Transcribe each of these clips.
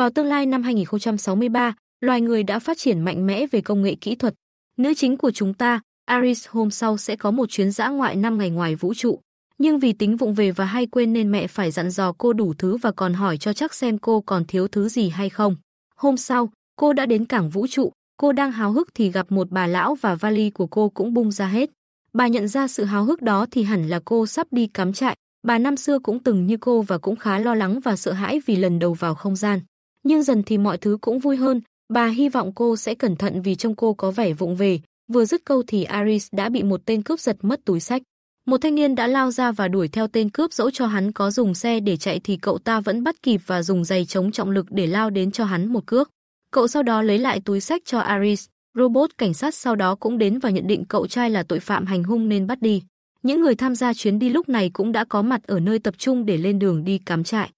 Vào tương lai năm 2063, loài người đã phát triển mạnh mẽ về công nghệ kỹ thuật. Nữ chính của chúng ta, Aris hôm sau sẽ có một chuyến dã ngoại 5 ngày ngoài vũ trụ. Nhưng vì tính vụng về và hay quên nên mẹ phải dặn dò cô đủ thứ và còn hỏi cho chắc xem cô còn thiếu thứ gì hay không. Hôm sau, cô đã đến cảng vũ trụ, cô đang háo hức thì gặp một bà lão và vali của cô cũng bung ra hết. Bà nhận ra sự háo hức đó thì hẳn là cô sắp đi cắm trại. Bà năm xưa cũng từng như cô và cũng khá lo lắng và sợ hãi vì lần đầu vào không gian nhưng dần thì mọi thứ cũng vui hơn, bà hy vọng cô sẽ cẩn thận vì trông cô có vẻ vụng về. Vừa dứt câu thì Aris đã bị một tên cướp giật mất túi sách. Một thanh niên đã lao ra và đuổi theo tên cướp dẫu cho hắn có dùng xe để chạy thì cậu ta vẫn bắt kịp và dùng giày chống trọng lực để lao đến cho hắn một cước. Cậu sau đó lấy lại túi sách cho Aris. Robot cảnh sát sau đó cũng đến và nhận định cậu trai là tội phạm hành hung nên bắt đi. Những người tham gia chuyến đi lúc này cũng đã có mặt ở nơi tập trung để lên đường đi cắm trại.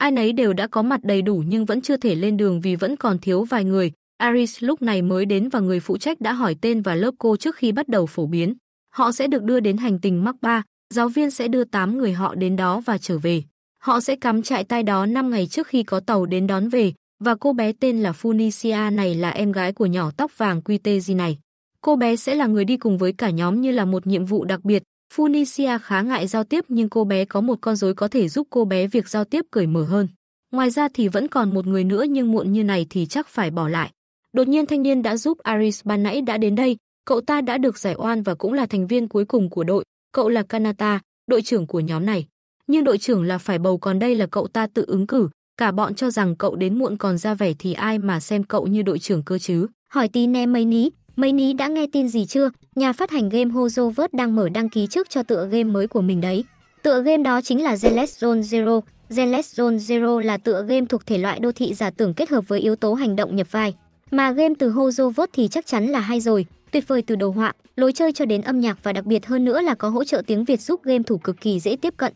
Ai nấy đều đã có mặt đầy đủ nhưng vẫn chưa thể lên đường vì vẫn còn thiếu vài người. Aris lúc này mới đến và người phụ trách đã hỏi tên và lớp cô trước khi bắt đầu phổ biến. Họ sẽ được đưa đến hành tinh Mắc Ba, giáo viên sẽ đưa 8 người họ đến đó và trở về. Họ sẽ cắm trại tai đó 5 ngày trước khi có tàu đến đón về, và cô bé tên là Funicia này là em gái của nhỏ tóc vàng Quitezi này. Cô bé sẽ là người đi cùng với cả nhóm như là một nhiệm vụ đặc biệt, Funicia khá ngại giao tiếp nhưng cô bé có một con rối có thể giúp cô bé việc giao tiếp cởi mở hơn. Ngoài ra thì vẫn còn một người nữa nhưng muộn như này thì chắc phải bỏ lại. Đột nhiên thanh niên đã giúp Aris ban nãy đã đến đây, cậu ta đã được giải oan và cũng là thành viên cuối cùng của đội, cậu là Kanata, đội trưởng của nhóm này. Nhưng đội trưởng là phải bầu còn đây là cậu ta tự ứng cử, cả bọn cho rằng cậu đến muộn còn ra vẻ thì ai mà xem cậu như đội trưởng cơ chứ. Hỏi tí nè mấy ní, Mấy ní đã nghe tin gì chưa? Nhà phát hành game Hozovert đang mở đăng ký trước cho tựa game mới của mình đấy. Tựa game đó chính là Zenless Zone Zero. Zenless Zone Zero là tựa game thuộc thể loại đô thị giả tưởng kết hợp với yếu tố hành động nhập vai. Mà game từ Hozovert thì chắc chắn là hay rồi, tuyệt vời từ đồ họa, lối chơi cho đến âm nhạc và đặc biệt hơn nữa là có hỗ trợ tiếng Việt giúp game thủ cực kỳ dễ tiếp cận.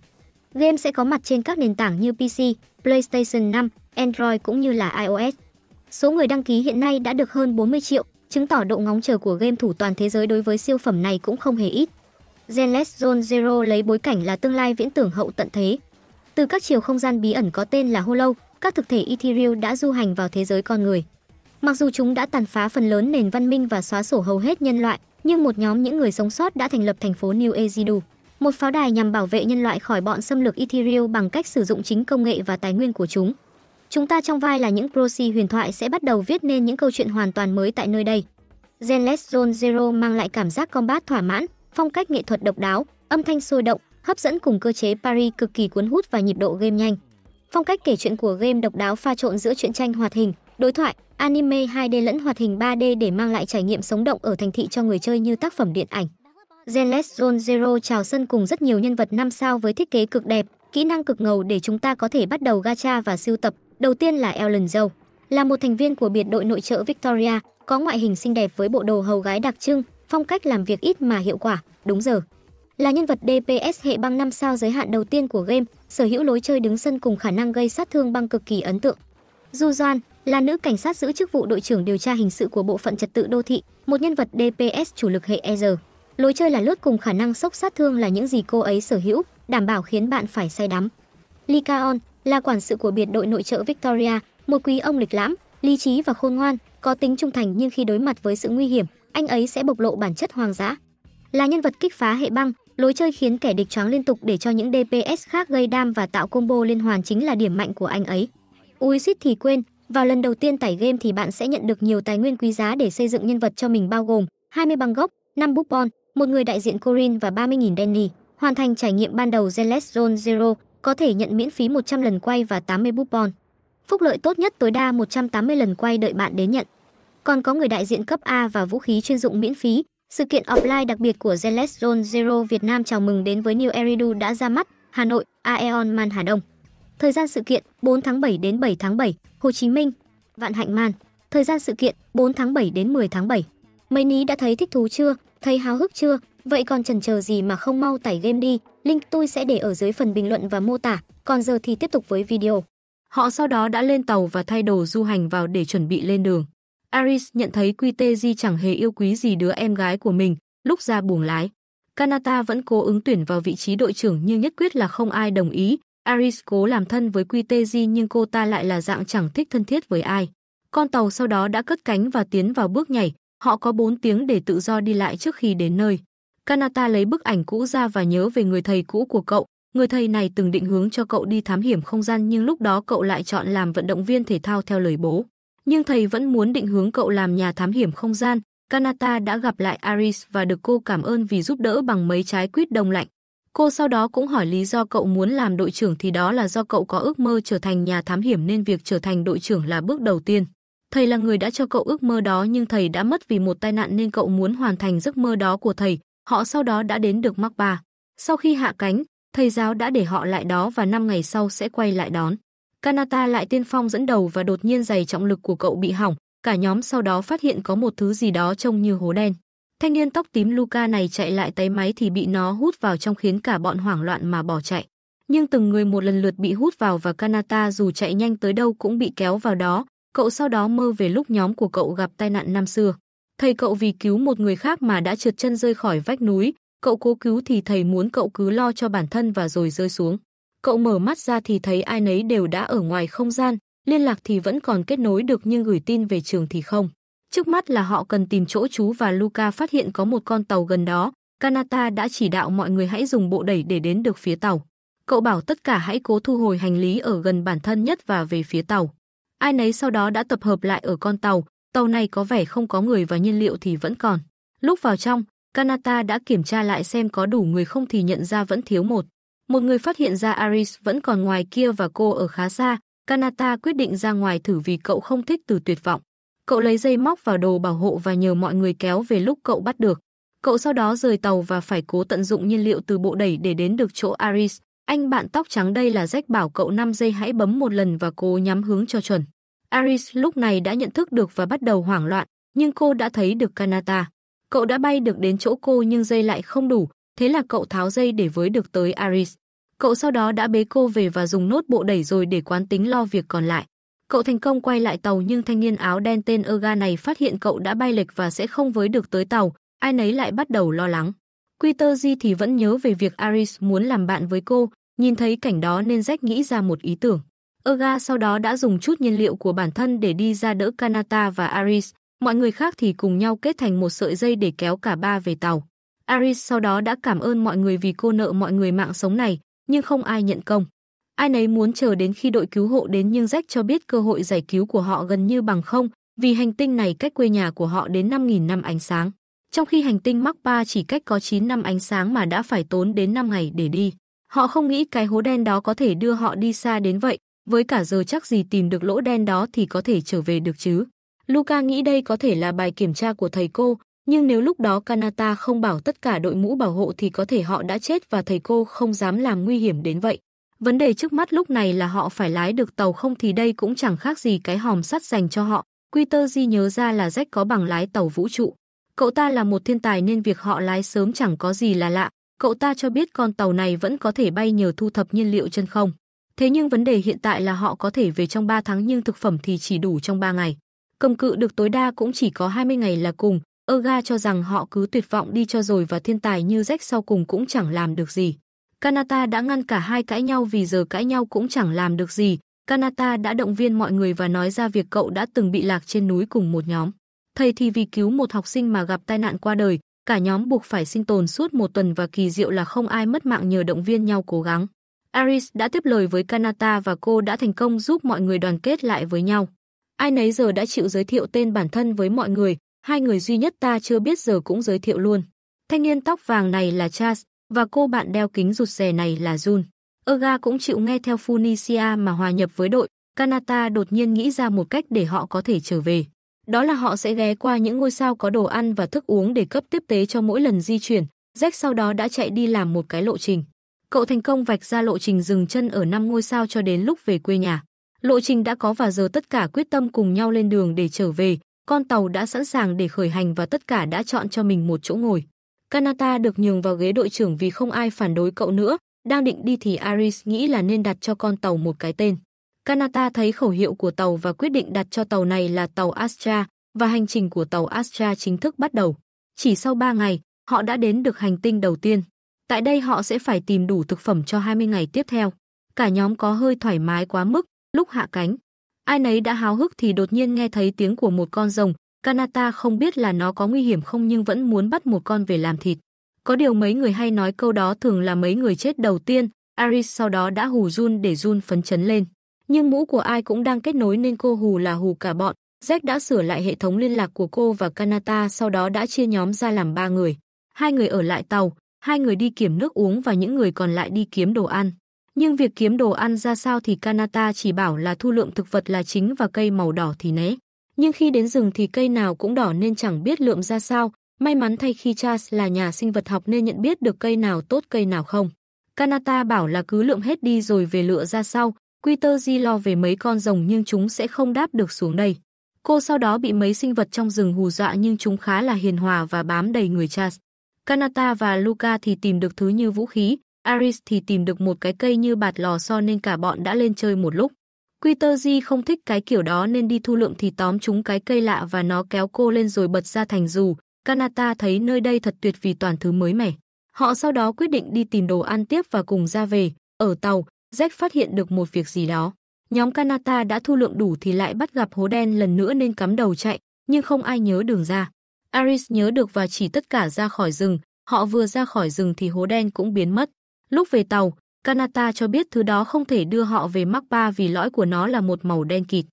Game sẽ có mặt trên các nền tảng như PC, PlayStation 5, Android cũng như là iOS. Số người đăng ký hiện nay đã được hơn 40 triệu, chứng tỏ độ ngóng chờ của game thủ toàn thế giới đối với siêu phẩm này cũng không hề ít. Genless Zone Zero lấy bối cảnh là tương lai viễn tưởng hậu tận thế. Từ các chiều không gian bí ẩn có tên là Hollow, các thực thể Ethereal đã du hành vào thế giới con người. Mặc dù chúng đã tàn phá phần lớn nền văn minh và xóa sổ hầu hết nhân loại, nhưng một nhóm những người sống sót đã thành lập thành phố New Ezidu, một pháo đài nhằm bảo vệ nhân loại khỏi bọn xâm lược Ethereal bằng cách sử dụng chính công nghệ và tài nguyên của chúng. Chúng ta trong vai là những proxy huyền thoại sẽ bắt đầu viết nên những câu chuyện hoàn toàn mới tại nơi đây. Zenless Zone Zero mang lại cảm giác combat thỏa mãn, phong cách nghệ thuật độc đáo, âm thanh sôi động, hấp dẫn cùng cơ chế parry cực kỳ cuốn hút và nhịp độ game nhanh. Phong cách kể chuyện của game độc đáo pha trộn giữa truyện tranh hoạt hình, đối thoại, anime 2D lẫn hoạt hình 3D để mang lại trải nghiệm sống động ở thành thị cho người chơi như tác phẩm điện ảnh. Zenless Zone Zero chào sân cùng rất nhiều nhân vật 5 sao với thiết kế cực đẹp, kỹ năng cực ngầu để chúng ta có thể bắt đầu gacha và siêu tập, Đầu tiên là Ellen Joe, là một thành viên của biệt đội nội trợ Victoria, có ngoại hình xinh đẹp với bộ đồ hầu gái đặc trưng, phong cách làm việc ít mà hiệu quả, đúng giờ. Là nhân vật DPS hệ băng 5 sao giới hạn đầu tiên của game, sở hữu lối chơi đứng sân cùng khả năng gây sát thương băng cực kỳ ấn tượng. Du Doan là nữ cảnh sát giữ chức vụ đội trưởng điều tra hình sự của bộ phận trật tự đô thị, một nhân vật DPS chủ lực hệ ER. Lối chơi là lướt cùng khả năng sốc sát thương là những gì cô ấy sở hữu, đảm bảo khiến bạn phải say đắm. Likaon là quản sự của biệt đội nội trợ Victoria, một quý ông lịch lãm, lý trí và khôn ngoan, có tính trung thành nhưng khi đối mặt với sự nguy hiểm, anh ấy sẽ bộc lộ bản chất hoang dã. Là nhân vật kích phá hệ băng, lối chơi khiến kẻ địch choáng liên tục để cho những DPS khác gây đam và tạo combo liên hoàn chính là điểm mạnh của anh ấy. Ui suýt thì quên, vào lần đầu tiên tải game thì bạn sẽ nhận được nhiều tài nguyên quý giá để xây dựng nhân vật cho mình bao gồm 20 băng gốc, 5 búp bon, một người đại diện Corin và 30.000 Denny. Hoàn thành trải nghiệm ban đầu Zealous Zone Zero, có thể nhận miễn phí 100 lần quay và 80 bupon Phúc lợi tốt nhất tối đa 180 lần quay đợi bạn đến nhận. Còn có người đại diện cấp A và vũ khí chuyên dụng miễn phí. Sự kiện offline đặc biệt của Zenless Zone Zero Việt Nam chào mừng đến với New Eridu đã ra mắt, Hà Nội, Aeon Man Hà Đông. Thời gian sự kiện 4 tháng 7 đến 7 tháng 7, Hồ Chí Minh, Vạn Hạnh Man. Thời gian sự kiện 4 tháng 7 đến 10 tháng 7. Mấy ní đã thấy thích thú chưa? Thấy háo hức chưa? Vậy còn chần chờ gì mà không mau tải game đi, link tôi sẽ để ở dưới phần bình luận và mô tả, còn giờ thì tiếp tục với video. Họ sau đó đã lên tàu và thay đồ du hành vào để chuẩn bị lên đường. Aris nhận thấy Qtji chẳng hề yêu quý gì đứa em gái của mình, lúc ra buồng lái. Kanata vẫn cố ứng tuyển vào vị trí đội trưởng nhưng nhất quyết là không ai đồng ý. Aris cố làm thân với Qtji nhưng cô ta lại là dạng chẳng thích thân thiết với ai. Con tàu sau đó đã cất cánh và tiến vào bước nhảy. Họ có 4 tiếng để tự do đi lại trước khi đến nơi. Kanata lấy bức ảnh cũ ra và nhớ về người thầy cũ của cậu. Người thầy này từng định hướng cho cậu đi thám hiểm không gian nhưng lúc đó cậu lại chọn làm vận động viên thể thao theo lời bố. Nhưng thầy vẫn muốn định hướng cậu làm nhà thám hiểm không gian. Kanata đã gặp lại Aris và được cô cảm ơn vì giúp đỡ bằng mấy trái quýt đông lạnh. Cô sau đó cũng hỏi lý do cậu muốn làm đội trưởng thì đó là do cậu có ước mơ trở thành nhà thám hiểm nên việc trở thành đội trưởng là bước đầu tiên. Thầy là người đã cho cậu ước mơ đó nhưng thầy đã mất vì một tai nạn nên cậu muốn hoàn thành giấc mơ đó của thầy. Họ sau đó đã đến được Macba. Sau khi hạ cánh, thầy giáo đã để họ lại đó và năm ngày sau sẽ quay lại đón. Kanata lại tiên phong dẫn đầu và đột nhiên giày trọng lực của cậu bị hỏng, cả nhóm sau đó phát hiện có một thứ gì đó trông như hố đen. Thanh niên tóc tím Luca này chạy lại tay máy thì bị nó hút vào trong khiến cả bọn hoảng loạn mà bỏ chạy. Nhưng từng người một lần lượt bị hút vào và Kanata dù chạy nhanh tới đâu cũng bị kéo vào đó, cậu sau đó mơ về lúc nhóm của cậu gặp tai nạn năm xưa. Thầy cậu vì cứu một người khác mà đã trượt chân rơi khỏi vách núi, cậu cố cứu thì thầy muốn cậu cứ lo cho bản thân và rồi rơi xuống. Cậu mở mắt ra thì thấy ai nấy đều đã ở ngoài không gian, liên lạc thì vẫn còn kết nối được nhưng gửi tin về trường thì không. Trước mắt là họ cần tìm chỗ chú và Luca phát hiện có một con tàu gần đó, Kanata đã chỉ đạo mọi người hãy dùng bộ đẩy để đến được phía tàu. Cậu bảo tất cả hãy cố thu hồi hành lý ở gần bản thân nhất và về phía tàu. Ai nấy sau đó đã tập hợp lại ở con tàu, tàu này có vẻ không có người và nhiên liệu thì vẫn còn. Lúc vào trong, Kanata đã kiểm tra lại xem có đủ người không thì nhận ra vẫn thiếu một. Một người phát hiện ra Aris vẫn còn ngoài kia và cô ở khá xa, Kanata quyết định ra ngoài thử vì cậu không thích từ tuyệt vọng. Cậu lấy dây móc vào đồ bảo hộ và nhờ mọi người kéo về lúc cậu bắt được. Cậu sau đó rời tàu và phải cố tận dụng nhiên liệu từ bộ đẩy để đến được chỗ Aris. Anh bạn tóc trắng đây là Jack bảo cậu 5 giây hãy bấm một lần và cố nhắm hướng cho chuẩn. Aris lúc này đã nhận thức được và bắt đầu hoảng loạn, nhưng cô đã thấy được Kanata. Cậu đã bay được đến chỗ cô nhưng dây lại không đủ, thế là cậu tháo dây để với được tới Aris. Cậu sau đó đã bế cô về và dùng nốt bộ đẩy rồi để quán tính lo việc còn lại. Cậu thành công quay lại tàu nhưng thanh niên áo đen tên Erga này phát hiện cậu đã bay lệch và sẽ không với được tới tàu, ai nấy lại bắt đầu lo lắng. Peter Di thì vẫn nhớ về việc Aris muốn làm bạn với cô, nhìn thấy cảnh đó nên Jack nghĩ ra một ý tưởng. Erga sau đó đã dùng chút nhiên liệu của bản thân để đi ra đỡ Kanata và Aris, mọi người khác thì cùng nhau kết thành một sợi dây để kéo cả ba về tàu. Aris sau đó đã cảm ơn mọi người vì cô nợ mọi người mạng sống này, nhưng không ai nhận công. Ai nấy muốn chờ đến khi đội cứu hộ đến nhưng Jack cho biết cơ hội giải cứu của họ gần như bằng không, vì hành tinh này cách quê nhà của họ đến 5.000 năm ánh sáng. Trong khi hành tinh Mach-3 chỉ cách có 9 năm ánh sáng mà đã phải tốn đến 5 ngày để đi. Họ không nghĩ cái hố đen đó có thể đưa họ đi xa đến vậy, với cả giờ chắc gì tìm được lỗ đen đó thì có thể trở về được chứ. Luca nghĩ đây có thể là bài kiểm tra của thầy cô, nhưng nếu lúc đó Kanata không bảo tất cả đội mũ bảo hộ thì có thể họ đã chết và thầy cô không dám làm nguy hiểm đến vậy. Vấn đề trước mắt lúc này là họ phải lái được tàu không thì đây cũng chẳng khác gì cái hòm sắt dành cho họ. Peter Di nhớ ra là Jack có bằng lái tàu vũ trụ. Cậu ta là một thiên tài nên việc họ lái sớm chẳng có gì là lạ. Cậu ta cho biết con tàu này vẫn có thể bay nhờ thu thập nhiên liệu chân không. Thế nhưng vấn đề hiện tại là họ có thể về trong 3 tháng nhưng thực phẩm thì chỉ đủ trong 3 ngày. Cầm cự được tối đa cũng chỉ có 20 ngày là cùng. Erga cho rằng họ cứ tuyệt vọng đi cho rồi và thiên tài như rách sau cùng cũng chẳng làm được gì. Kanata đã ngăn cả hai cãi nhau vì giờ cãi nhau cũng chẳng làm được gì. Kanata đã động viên mọi người và nói ra việc cậu đã từng bị lạc trên núi cùng một nhóm. Thầy thì vì cứu một học sinh mà gặp tai nạn qua đời, cả nhóm buộc phải sinh tồn suốt một tuần và kỳ diệu là không ai mất mạng nhờ động viên nhau cố gắng. Aris đã tiếp lời với Kanata và cô đã thành công giúp mọi người đoàn kết lại với nhau. Ai nấy giờ đã chịu giới thiệu tên bản thân với mọi người, hai người duy nhất ta chưa biết giờ cũng giới thiệu luôn. Thanh niên tóc vàng này là Chas và cô bạn đeo kính rụt rè này là Jun. Erga cũng chịu nghe theo Phoenicia mà hòa nhập với đội, Kanata đột nhiên nghĩ ra một cách để họ có thể trở về. Đó là họ sẽ ghé qua những ngôi sao có đồ ăn và thức uống để cấp tiếp tế cho mỗi lần di chuyển. Jack sau đó đã chạy đi làm một cái lộ trình cậu thành công vạch ra lộ trình dừng chân ở năm ngôi sao cho đến lúc về quê nhà. Lộ trình đã có và giờ tất cả quyết tâm cùng nhau lên đường để trở về, con tàu đã sẵn sàng để khởi hành và tất cả đã chọn cho mình một chỗ ngồi. Kanata được nhường vào ghế đội trưởng vì không ai phản đối cậu nữa, đang định đi thì Aris nghĩ là nên đặt cho con tàu một cái tên. Kanata thấy khẩu hiệu của tàu và quyết định đặt cho tàu này là tàu Astra và hành trình của tàu Astra chính thức bắt đầu. Chỉ sau 3 ngày, họ đã đến được hành tinh đầu tiên. Tại đây họ sẽ phải tìm đủ thực phẩm cho 20 ngày tiếp theo. Cả nhóm có hơi thoải mái quá mức, lúc hạ cánh. Ai nấy đã háo hức thì đột nhiên nghe thấy tiếng của một con rồng. Kanata không biết là nó có nguy hiểm không nhưng vẫn muốn bắt một con về làm thịt. Có điều mấy người hay nói câu đó thường là mấy người chết đầu tiên, Aris sau đó đã hù Jun để Jun phấn chấn lên. Nhưng mũ của ai cũng đang kết nối nên cô hù là hù cả bọn. Jack đã sửa lại hệ thống liên lạc của cô và Kanata sau đó đã chia nhóm ra làm ba người. Hai người ở lại tàu, hai người đi kiểm nước uống và những người còn lại đi kiếm đồ ăn. Nhưng việc kiếm đồ ăn ra sao thì Kanata chỉ bảo là thu lượm thực vật là chính và cây màu đỏ thì né. Nhưng khi đến rừng thì cây nào cũng đỏ nên chẳng biết lượm ra sao. May mắn thay khi Charles là nhà sinh vật học nên nhận biết được cây nào tốt cây nào không. Kanata bảo là cứ lượm hết đi rồi về lựa ra sau. Quiter lo về mấy con rồng nhưng chúng sẽ không đáp được xuống đây. Cô sau đó bị mấy sinh vật trong rừng hù dọa nhưng chúng khá là hiền hòa và bám đầy người Charles. Kanata và Luca thì tìm được thứ như vũ khí, Aris thì tìm được một cái cây như bạt lò so nên cả bọn đã lên chơi một lúc. Quitergy không thích cái kiểu đó nên đi thu lượm thì tóm chúng cái cây lạ và nó kéo cô lên rồi bật ra thành dù. Kanata thấy nơi đây thật tuyệt vì toàn thứ mới mẻ. Họ sau đó quyết định đi tìm đồ ăn tiếp và cùng ra về. Ở tàu, Jack phát hiện được một việc gì đó. Nhóm Kanata đã thu lượm đủ thì lại bắt gặp hố đen lần nữa nên cắm đầu chạy, nhưng không ai nhớ đường ra. Aris nhớ được và chỉ tất cả ra khỏi rừng, họ vừa ra khỏi rừng thì hố đen cũng biến mất. Lúc về tàu, Kanata cho biết thứ đó không thể đưa họ về Makba vì lõi của nó là một màu đen kịt.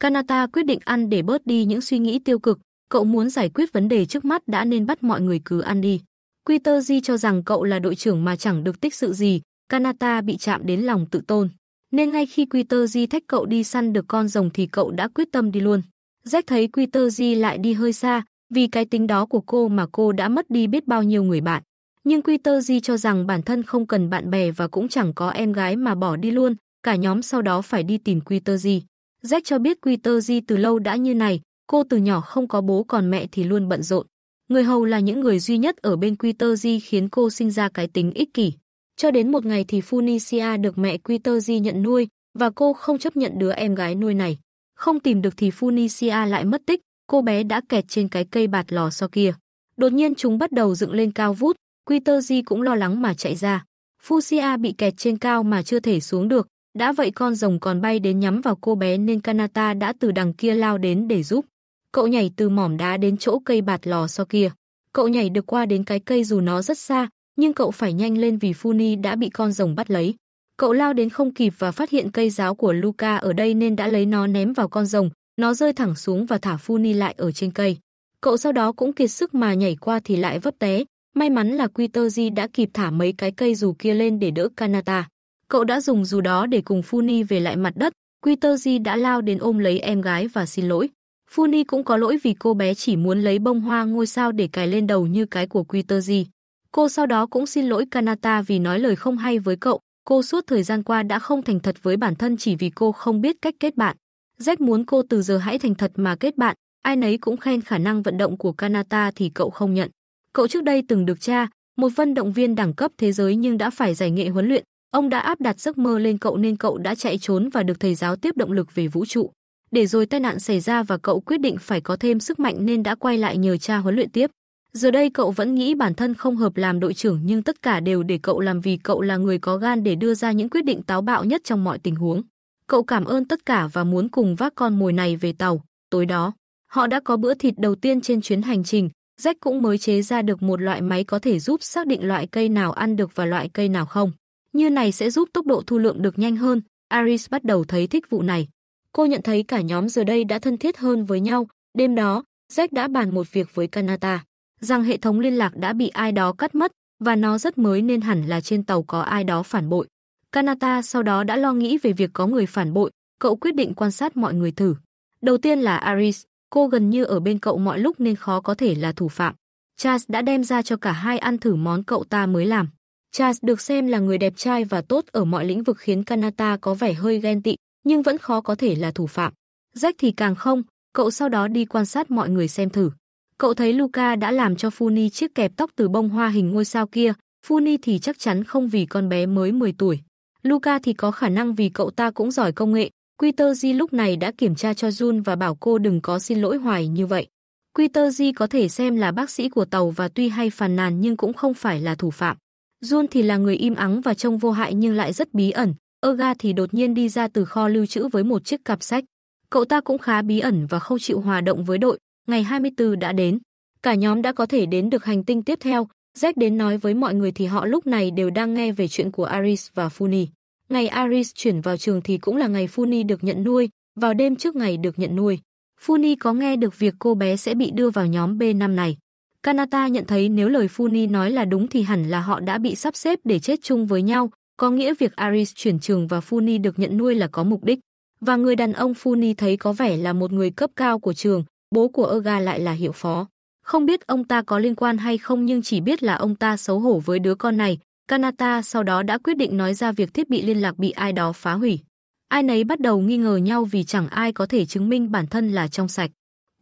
Kanata quyết định ăn để bớt đi những suy nghĩ tiêu cực, cậu muốn giải quyết vấn đề trước mắt đã nên bắt mọi người cứ ăn đi. Quiterji cho rằng cậu là đội trưởng mà chẳng được tích sự gì, Kanata bị chạm đến lòng tự tôn. Nên ngay khi Quiterji thách cậu đi săn được con rồng thì cậu đã quyết tâm đi luôn. Jack thấy Quiterji lại đi hơi xa, vì cái tính đó của cô mà cô đã mất đi biết bao nhiêu người bạn. Nhưng Peter Di cho rằng bản thân không cần bạn bè và cũng chẳng có em gái mà bỏ đi luôn, cả nhóm sau đó phải đi tìm Peter Di. Jack cho biết Peter Di từ lâu đã như này, cô từ nhỏ không có bố còn mẹ thì luôn bận rộn. Người hầu là những người duy nhất ở bên Peter Di khiến cô sinh ra cái tính ích kỷ. Cho đến một ngày thì Funicia được mẹ Peter Di nhận nuôi và cô không chấp nhận đứa em gái nuôi này. Không tìm được thì Funicia lại mất tích, cô bé đã kẹt trên cái cây bạt lò xo kia. Đột nhiên chúng bắt đầu dựng lên cao vút, Quiterji cũng lo lắng mà chạy ra. Fusia bị kẹt trên cao mà chưa thể xuống được, đã vậy con rồng còn bay đến nhắm vào cô bé nên Kanata đã từ đằng kia lao đến để giúp. Cậu nhảy từ mỏm đá đến chỗ cây bạt lò xo kia. Cậu nhảy được qua đến cái cây dù nó rất xa, nhưng cậu phải nhanh lên vì Funi đã bị con rồng bắt lấy. Cậu lao đến không kịp và phát hiện cây giáo của Luca ở đây nên đã lấy nó ném vào con rồng, nó rơi thẳng xuống và thả Funi lại ở trên cây. Cậu sau đó cũng kiệt sức mà nhảy qua thì lại vấp té. May mắn là Quiterji đã kịp thả mấy cái cây dù kia lên để đỡ Kanata. Cậu đã dùng dù đó để cùng Funi về lại mặt đất. Quiterji đã lao đến ôm lấy em gái và xin lỗi. Funi cũng có lỗi vì cô bé chỉ muốn lấy bông hoa ngôi sao để cài lên đầu như cái của Quiterji. Cô sau đó cũng xin lỗi Kanata vì nói lời không hay với cậu. Cô suốt thời gian qua đã không thành thật với bản thân chỉ vì cô không biết cách kết bạn. Jack muốn cô từ giờ hãy thành thật mà kết bạn, ai nấy cũng khen khả năng vận động của Kanata thì cậu không nhận. Cậu trước đây từng được cha, một vận động viên đẳng cấp thế giới nhưng đã phải giải nghệ huấn luyện, ông đã áp đặt giấc mơ lên cậu nên cậu đã chạy trốn và được thầy giáo tiếp động lực về vũ trụ. Để rồi tai nạn xảy ra và cậu quyết định phải có thêm sức mạnh nên đã quay lại nhờ cha huấn luyện tiếp. Giờ đây cậu vẫn nghĩ bản thân không hợp làm đội trưởng nhưng tất cả đều để cậu làm vì cậu là người có gan để đưa ra những quyết định táo bạo nhất trong mọi tình huống. Cậu cảm ơn tất cả và muốn cùng vác con mồi này về tàu. Tối đó, họ đã có bữa thịt đầu tiên trên chuyến hành trình. Jack cũng mới chế ra được một loại máy có thể giúp xác định loại cây nào ăn được và loại cây nào không. Như này sẽ giúp tốc độ thu lượng được nhanh hơn. Aris bắt đầu thấy thích vụ này. Cô nhận thấy cả nhóm giờ đây đã thân thiết hơn với nhau. Đêm đó, Jack đã bàn một việc với Kanata, rằng hệ thống liên lạc đã bị ai đó cắt mất và nó rất mới nên hẳn là trên tàu có ai đó phản bội. Kanata sau đó đã lo nghĩ về việc có người phản bội, cậu quyết định quan sát mọi người thử. Đầu tiên là Aris, cô gần như ở bên cậu mọi lúc nên khó có thể là thủ phạm. Chas đã đem ra cho cả hai ăn thử món cậu ta mới làm. Chas được xem là người đẹp trai và tốt ở mọi lĩnh vực khiến Kanata có vẻ hơi ghen tị, nhưng vẫn khó có thể là thủ phạm. Jack thì càng không, cậu sau đó đi quan sát mọi người xem thử. Cậu thấy Luca đã làm cho Funi chiếc kẹp tóc từ bông hoa hình ngôi sao kia, Funi thì chắc chắn không vì con bé mới 10 tuổi. Luca thì có khả năng vì cậu ta cũng giỏi công nghệ. Quitergy lúc này đã kiểm tra cho Jun và bảo cô đừng có xin lỗi hoài như vậy. Quitergy có thể xem là bác sĩ của tàu và tuy hay phàn nàn nhưng cũng không phải là thủ phạm. Jun thì là người im ắng và trông vô hại nhưng lại rất bí ẩn. Oga thì đột nhiên đi ra từ kho lưu trữ với một chiếc cặp sách. Cậu ta cũng khá bí ẩn và không chịu hòa động với đội. Ngày 24 đã đến. Cả nhóm đã có thể đến được hành tinh tiếp theo, Jack đến nói với mọi người thì họ lúc này đều đang nghe về chuyện của Aris và Funi. Ngày Aris chuyển vào trường thì cũng là ngày Funi được nhận nuôi, vào đêm trước ngày được nhận nuôi. Funi có nghe được việc cô bé sẽ bị đưa vào nhóm B năm này. Kanata nhận thấy nếu lời Funi nói là đúng thì hẳn là họ đã bị sắp xếp để chết chung với nhau, có nghĩa việc Aris chuyển trường và Funi được nhận nuôi là có mục đích. Và người đàn ông Funi thấy có vẻ là một người cấp cao của trường, bố của Erga lại là hiệu phó. Không biết ông ta có liên quan hay không nhưng chỉ biết là ông ta xấu hổ với đứa con này. Kanata sau đó đã quyết định nói ra việc thiết bị liên lạc bị ai đó phá hủy. Ai nấy bắt đầu nghi ngờ nhau vì chẳng ai có thể chứng minh bản thân là trong sạch.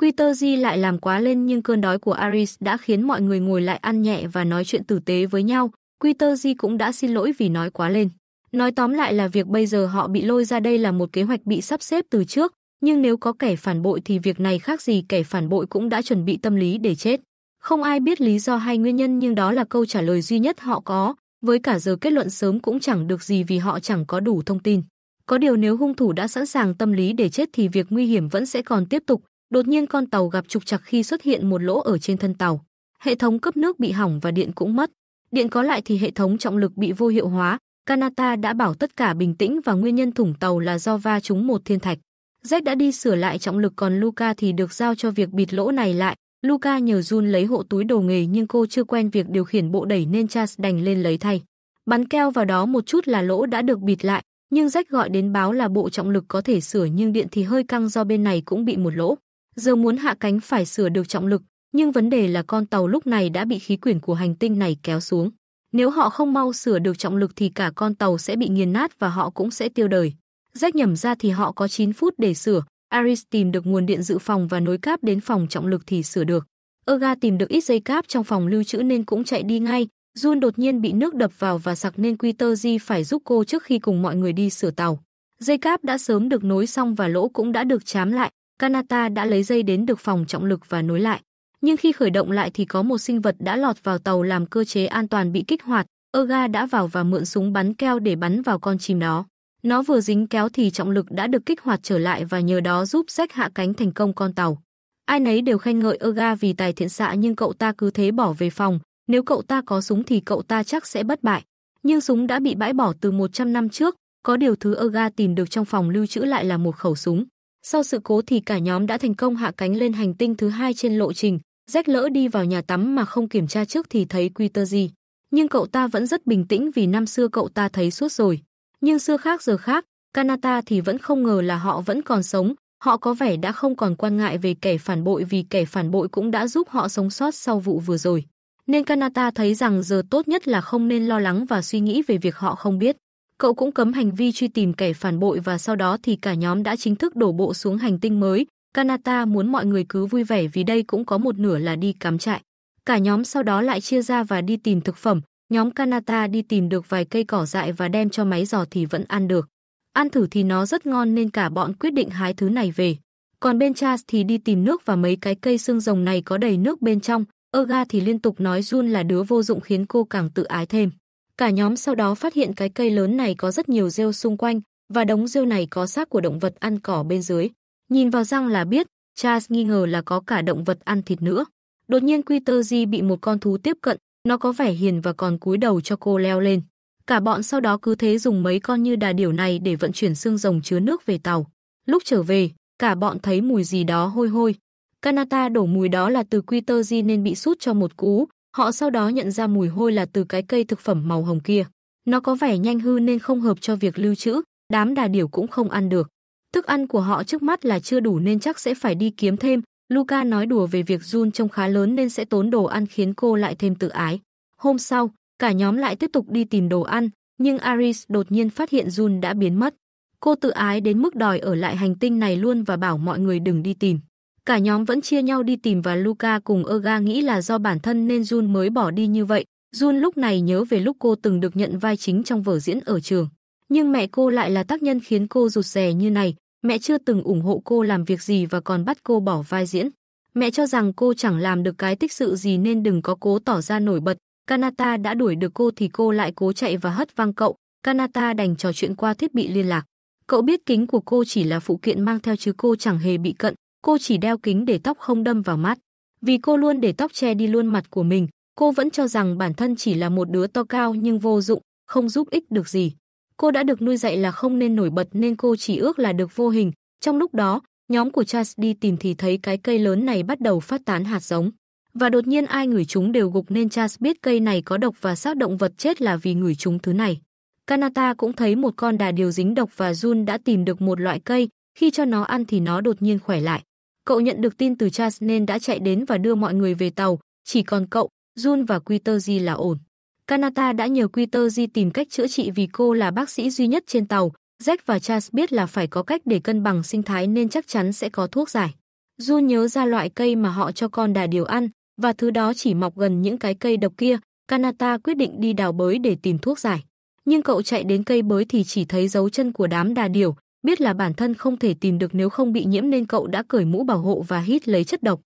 Quitergy lại làm quá lên nhưng cơn đói của Aris đã khiến mọi người ngồi lại ăn nhẹ và nói chuyện tử tế với nhau. Quitergy cũng đã xin lỗi vì nói quá lên. Nói tóm lại là việc bây giờ họ bị lôi ra đây là một kế hoạch bị sắp xếp từ trước, nhưng nếu có kẻ phản bội thì việc này khác gì kẻ phản bội cũng đã chuẩn bị tâm lý để chết. Không ai biết lý do hay nguyên nhân nhưng đó là câu trả lời duy nhất họ có, với cả giờ kết luận sớm cũng chẳng được gì vì họ chẳng có đủ thông tin. Có điều nếu hung thủ đã sẵn sàng tâm lý để chết thì việc nguy hiểm vẫn sẽ còn tiếp tục. Đột nhiên con tàu gặp trục trặc khi xuất hiện một lỗ ở trên thân tàu. Hệ thống cấp nước bị hỏng và điện cũng mất. Điện có lại thì hệ thống trọng lực bị vô hiệu hóa. Kanata đã bảo tất cả bình tĩnh và nguyên nhân thủng tàu là do va trúng một thiên thạch. Jack đã đi sửa lại trọng lực còn Luca thì được giao cho việc bịt lỗ này lại. Luca nhờ Jun lấy hộ túi đồ nghề nhưng cô chưa quen việc điều khiển bộ đẩy nên Charles đành lên lấy thay. Bắn keo vào đó một chút là lỗ đã được bịt lại, nhưng Jack gọi đến báo là bộ trọng lực có thể sửa nhưng điện thì hơi căng do bên này cũng bị một lỗ. Giờ muốn hạ cánh phải sửa được trọng lực, nhưng vấn đề là con tàu lúc này đã bị khí quyển của hành tinh này kéo xuống. Nếu họ không mau sửa được trọng lực thì cả con tàu sẽ bị nghiền nát và họ cũng sẽ tiêu đời. Rách nhầm ra thì họ có 9 phút để sửa. Aris tìm được nguồn điện dự phòng và nối cáp đến phòng trọng lực thì sửa được. Erga tìm được ít dây cáp trong phòng lưu trữ nên cũng chạy đi ngay. Jun đột nhiên bị nước đập vào và sặc nên Peter phải giúp cô trước khi cùng mọi người đi sửa tàu. Dây cáp đã sớm được nối xong và lỗ cũng đã được chám lại. Kanata đã lấy dây đến được phòng trọng lực và nối lại. Nhưng khi khởi động lại thì có một sinh vật đã lọt vào tàu làm cơ chế an toàn bị kích hoạt. Erga đã vào và mượn súng bắn keo để bắn vào con chim đó. Nó vừa dính kéo thì trọng lực đã được kích hoạt trở lại và nhờ đó giúp sách hạ cánh thành công con tàu. Ai nấy đều khen ngợi Erga vì tài thiện xạ nhưng cậu ta cứ thế bỏ về phòng, nếu cậu ta có súng thì cậu ta chắc sẽ bất bại. Nhưng súng đã bị bãi bỏ từ 100 năm trước, có điều thứ Erga tìm được trong phòng lưu trữ lại là một khẩu súng. Sau sự cố thì cả nhóm đã thành công hạ cánh lên hành tinh thứ hai trên lộ trình, rách lỡ đi vào nhà tắm mà không kiểm tra trước thì thấy Quitterzi. Nhưng cậu ta vẫn rất bình tĩnh vì năm xưa cậu ta thấy suốt rồi. Nhưng xưa khác giờ khác, Kanata thì vẫn không ngờ là họ vẫn còn sống, họ có vẻ đã không còn quan ngại về kẻ phản bội vì kẻ phản bội cũng đã giúp họ sống sót sau vụ vừa rồi. Nên Kanata thấy rằng giờ tốt nhất là không nên lo lắng và suy nghĩ về việc họ không biết. Cậu cũng cấm hành vi truy tìm kẻ phản bội và sau đó thì cả nhóm đã chính thức đổ bộ xuống hành tinh mới. Kanata muốn mọi người cứ vui vẻ vì đây cũng có một nửa là đi cắm trại. Cả nhóm sau đó lại chia ra và đi tìm thực phẩm, Nhóm Kanata đi tìm được vài cây cỏ dại và đem cho máy giò thì vẫn ăn được. Ăn thử thì nó rất ngon nên cả bọn quyết định hái thứ này về. Còn bên Charles thì đi tìm nước và mấy cái cây xương rồng này có đầy nước bên trong. Oga thì liên tục nói Jun là đứa vô dụng khiến cô càng tự ái thêm. Cả nhóm sau đó phát hiện cái cây lớn này có rất nhiều rêu xung quanh và đống rêu này có xác của động vật ăn cỏ bên dưới. Nhìn vào răng là biết, Charles nghi ngờ là có cả động vật ăn thịt nữa. Đột nhiên Quitterji bị một con thú tiếp cận, nó có vẻ hiền và còn cúi đầu cho cô leo lên. Cả bọn sau đó cứ thế dùng mấy con như đà điểu này để vận chuyển xương rồng chứa nước về tàu. Lúc trở về, cả bọn thấy mùi gì đó hôi hôi. Kanata đổ mùi đó là từ Quitergy nên bị sút cho một cú, họ sau đó nhận ra mùi hôi là từ cái cây thực phẩm màu hồng kia. Nó có vẻ nhanh hư nên không hợp cho việc lưu trữ, đám đà điểu cũng không ăn được. Thức ăn của họ trước mắt là chưa đủ nên chắc sẽ phải đi kiếm thêm, Luca nói đùa về việc Jun trông khá lớn nên sẽ tốn đồ ăn khiến cô lại thêm tự ái. Hôm sau, cả nhóm lại tiếp tục đi tìm đồ ăn, nhưng Aris đột nhiên phát hiện Jun đã biến mất. Cô tự ái đến mức đòi ở lại hành tinh này luôn và bảo mọi người đừng đi tìm. Cả nhóm vẫn chia nhau đi tìm và Luca cùng Erga nghĩ là do bản thân nên Jun mới bỏ đi như vậy. Jun lúc này nhớ về lúc cô từng được nhận vai chính trong vở diễn ở trường. Nhưng mẹ cô lại là tác nhân khiến cô rụt rè như này, Mẹ chưa từng ủng hộ cô làm việc gì và còn bắt cô bỏ vai diễn. Mẹ cho rằng cô chẳng làm được cái tích sự gì nên đừng có cố tỏ ra nổi bật. Kanata đã đuổi được cô thì cô lại cố chạy và hất văng cậu. Kanata đành trò chuyện qua thiết bị liên lạc. Cậu biết kính của cô chỉ là phụ kiện mang theo chứ cô chẳng hề bị cận. Cô chỉ đeo kính để tóc không đâm vào mắt. Vì cô luôn để tóc che đi luôn mặt của mình, cô vẫn cho rằng bản thân chỉ là một đứa to cao nhưng vô dụng, không giúp ích được gì. Cô đã được nuôi dạy là không nên nổi bật nên cô chỉ ước là được vô hình. Trong lúc đó, nhóm của Charles đi tìm thì thấy cái cây lớn này bắt đầu phát tán hạt giống. Và đột nhiên ai ngửi chúng đều gục nên Charles biết cây này có độc và xác động vật chết là vì ngửi chúng thứ này. Kanata cũng thấy một con đà điều dính độc và Jun đã tìm được một loại cây, khi cho nó ăn thì nó đột nhiên khỏe lại. Cậu nhận được tin từ Charles nên đã chạy đến và đưa mọi người về tàu, chỉ còn cậu, Jun và Quiter là ổn. Kanata đã nhờ Quitergy tìm cách chữa trị vì cô là bác sĩ duy nhất trên tàu. Jack và Charles biết là phải có cách để cân bằng sinh thái nên chắc chắn sẽ có thuốc giải. Du nhớ ra loại cây mà họ cho con đà điều ăn, và thứ đó chỉ mọc gần những cái cây độc kia. Kanata quyết định đi đào bới để tìm thuốc giải. Nhưng cậu chạy đến cây bới thì chỉ thấy dấu chân của đám đà điểu, biết là bản thân không thể tìm được nếu không bị nhiễm nên cậu đã cởi mũ bảo hộ và hít lấy chất độc.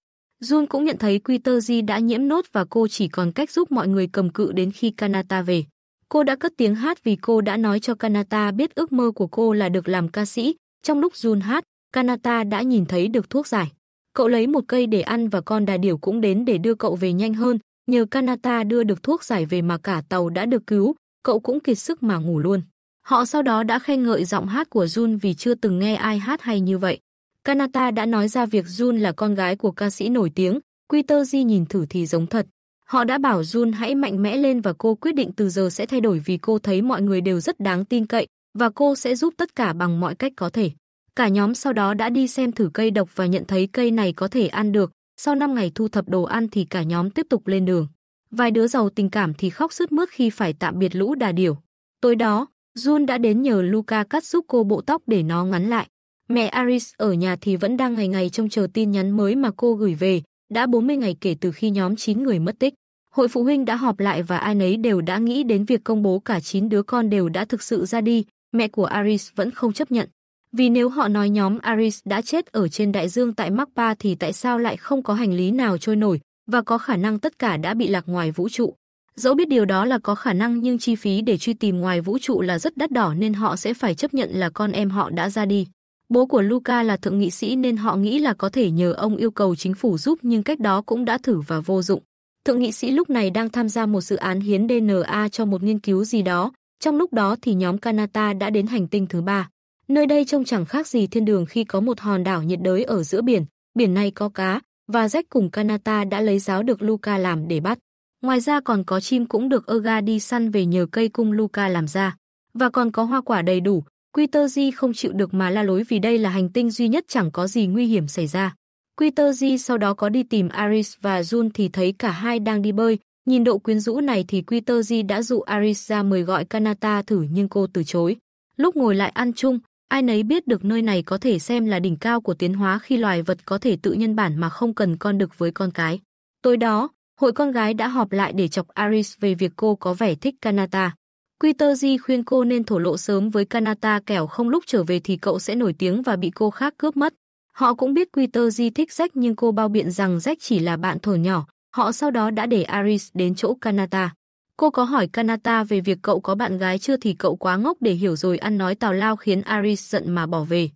Jun cũng nhận thấy Quiterji đã nhiễm nốt và cô chỉ còn cách giúp mọi người cầm cự đến khi Kanata về. Cô đã cất tiếng hát vì cô đã nói cho Kanata biết ước mơ của cô là được làm ca sĩ. Trong lúc Jun hát, Kanata đã nhìn thấy được thuốc giải. Cậu lấy một cây để ăn và con đà điểu cũng đến để đưa cậu về nhanh hơn. Nhờ Kanata đưa được thuốc giải về mà cả tàu đã được cứu, cậu cũng kiệt sức mà ngủ luôn. Họ sau đó đã khen ngợi giọng hát của Jun vì chưa từng nghe ai hát hay như vậy. Kanata đã nói ra việc Jun là con gái của ca sĩ nổi tiếng, Quy nhìn thử thì giống thật. Họ đã bảo Jun hãy mạnh mẽ lên và cô quyết định từ giờ sẽ thay đổi vì cô thấy mọi người đều rất đáng tin cậy và cô sẽ giúp tất cả bằng mọi cách có thể. Cả nhóm sau đó đã đi xem thử cây độc và nhận thấy cây này có thể ăn được. Sau 5 ngày thu thập đồ ăn thì cả nhóm tiếp tục lên đường. Vài đứa giàu tình cảm thì khóc sướt mướt khi phải tạm biệt lũ đà điểu. Tối đó, Jun đã đến nhờ Luca cắt giúp cô bộ tóc để nó ngắn lại. Mẹ Aris ở nhà thì vẫn đang ngày ngày trông chờ tin nhắn mới mà cô gửi về, đã 40 ngày kể từ khi nhóm 9 người mất tích. Hội phụ huynh đã họp lại và ai nấy đều đã nghĩ đến việc công bố cả 9 đứa con đều đã thực sự ra đi, mẹ của Aris vẫn không chấp nhận. Vì nếu họ nói nhóm Aris đã chết ở trên đại dương tại Makpa thì tại sao lại không có hành lý nào trôi nổi và có khả năng tất cả đã bị lạc ngoài vũ trụ. Dẫu biết điều đó là có khả năng nhưng chi phí để truy tìm ngoài vũ trụ là rất đắt đỏ nên họ sẽ phải chấp nhận là con em họ đã ra đi. Bố của Luca là thượng nghị sĩ nên họ nghĩ là có thể nhờ ông yêu cầu chính phủ giúp nhưng cách đó cũng đã thử và vô dụng. Thượng nghị sĩ lúc này đang tham gia một dự án hiến DNA cho một nghiên cứu gì đó, trong lúc đó thì nhóm Kanata đã đến hành tinh thứ ba. Nơi đây trông chẳng khác gì thiên đường khi có một hòn đảo nhiệt đới ở giữa biển, biển này có cá, và Jack cùng Kanata đã lấy giáo được Luca làm để bắt. Ngoài ra còn có chim cũng được Oga đi săn về nhờ cây cung Luca làm ra. Và còn có hoa quả đầy đủ, Quitergy không chịu được mà la lối vì đây là hành tinh duy nhất chẳng có gì nguy hiểm xảy ra. Quitergy sau đó có đi tìm Aris và Jun thì thấy cả hai đang đi bơi. Nhìn độ quyến rũ này thì Quitergy đã dụ Aris ra mời gọi Kanata thử nhưng cô từ chối. Lúc ngồi lại ăn chung, ai nấy biết được nơi này có thể xem là đỉnh cao của tiến hóa khi loài vật có thể tự nhân bản mà không cần con đực với con cái. Tối đó, hội con gái đã họp lại để chọc Aris về việc cô có vẻ thích Kanata. Quiterji khuyên cô nên thổ lộ sớm với Kanata kẻo không lúc trở về thì cậu sẽ nổi tiếng và bị cô khác cướp mất. Họ cũng biết Quiterji thích Jack nhưng cô bao biện rằng Jack chỉ là bạn thổi nhỏ. Họ sau đó đã để Aris đến chỗ Kanata. Cô có hỏi Kanata về việc cậu có bạn gái chưa thì cậu quá ngốc để hiểu rồi ăn nói tào lao khiến Aris giận mà bỏ về.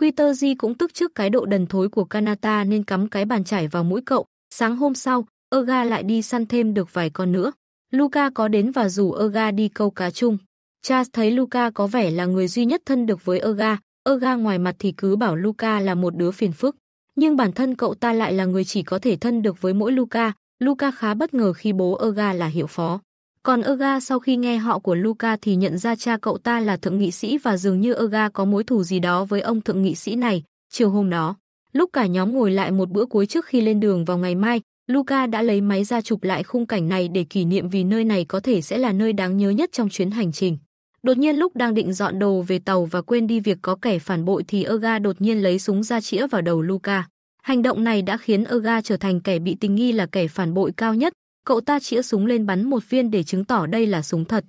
Quiterji cũng tức trước cái độ đần thối của Kanata nên cắm cái bàn chải vào mũi cậu. Sáng hôm sau, Erga lại đi săn thêm được vài con nữa. Luca có đến và rủ Erga đi câu cá chung. Cha thấy Luca có vẻ là người duy nhất thân được với Erga, Erga ngoài mặt thì cứ bảo Luca là một đứa phiền phức, nhưng bản thân cậu ta lại là người chỉ có thể thân được với mỗi Luca. Luca khá bất ngờ khi bố Erga là hiệu phó. Còn Erga sau khi nghe họ của Luca thì nhận ra cha cậu ta là thượng nghị sĩ và dường như Erga có mối thù gì đó với ông thượng nghị sĩ này. Chiều hôm đó, lúc cả nhóm ngồi lại một bữa cuối trước khi lên đường vào ngày mai, Luca đã lấy máy ra chụp lại khung cảnh này để kỷ niệm vì nơi này có thể sẽ là nơi đáng nhớ nhất trong chuyến hành trình. Đột nhiên lúc đang định dọn đồ về tàu và quên đi việc có kẻ phản bội thì Erga đột nhiên lấy súng ra chĩa vào đầu Luca. Hành động này đã khiến Erga trở thành kẻ bị tình nghi là kẻ phản bội cao nhất. Cậu ta chĩa súng lên bắn một viên để chứng tỏ đây là súng thật.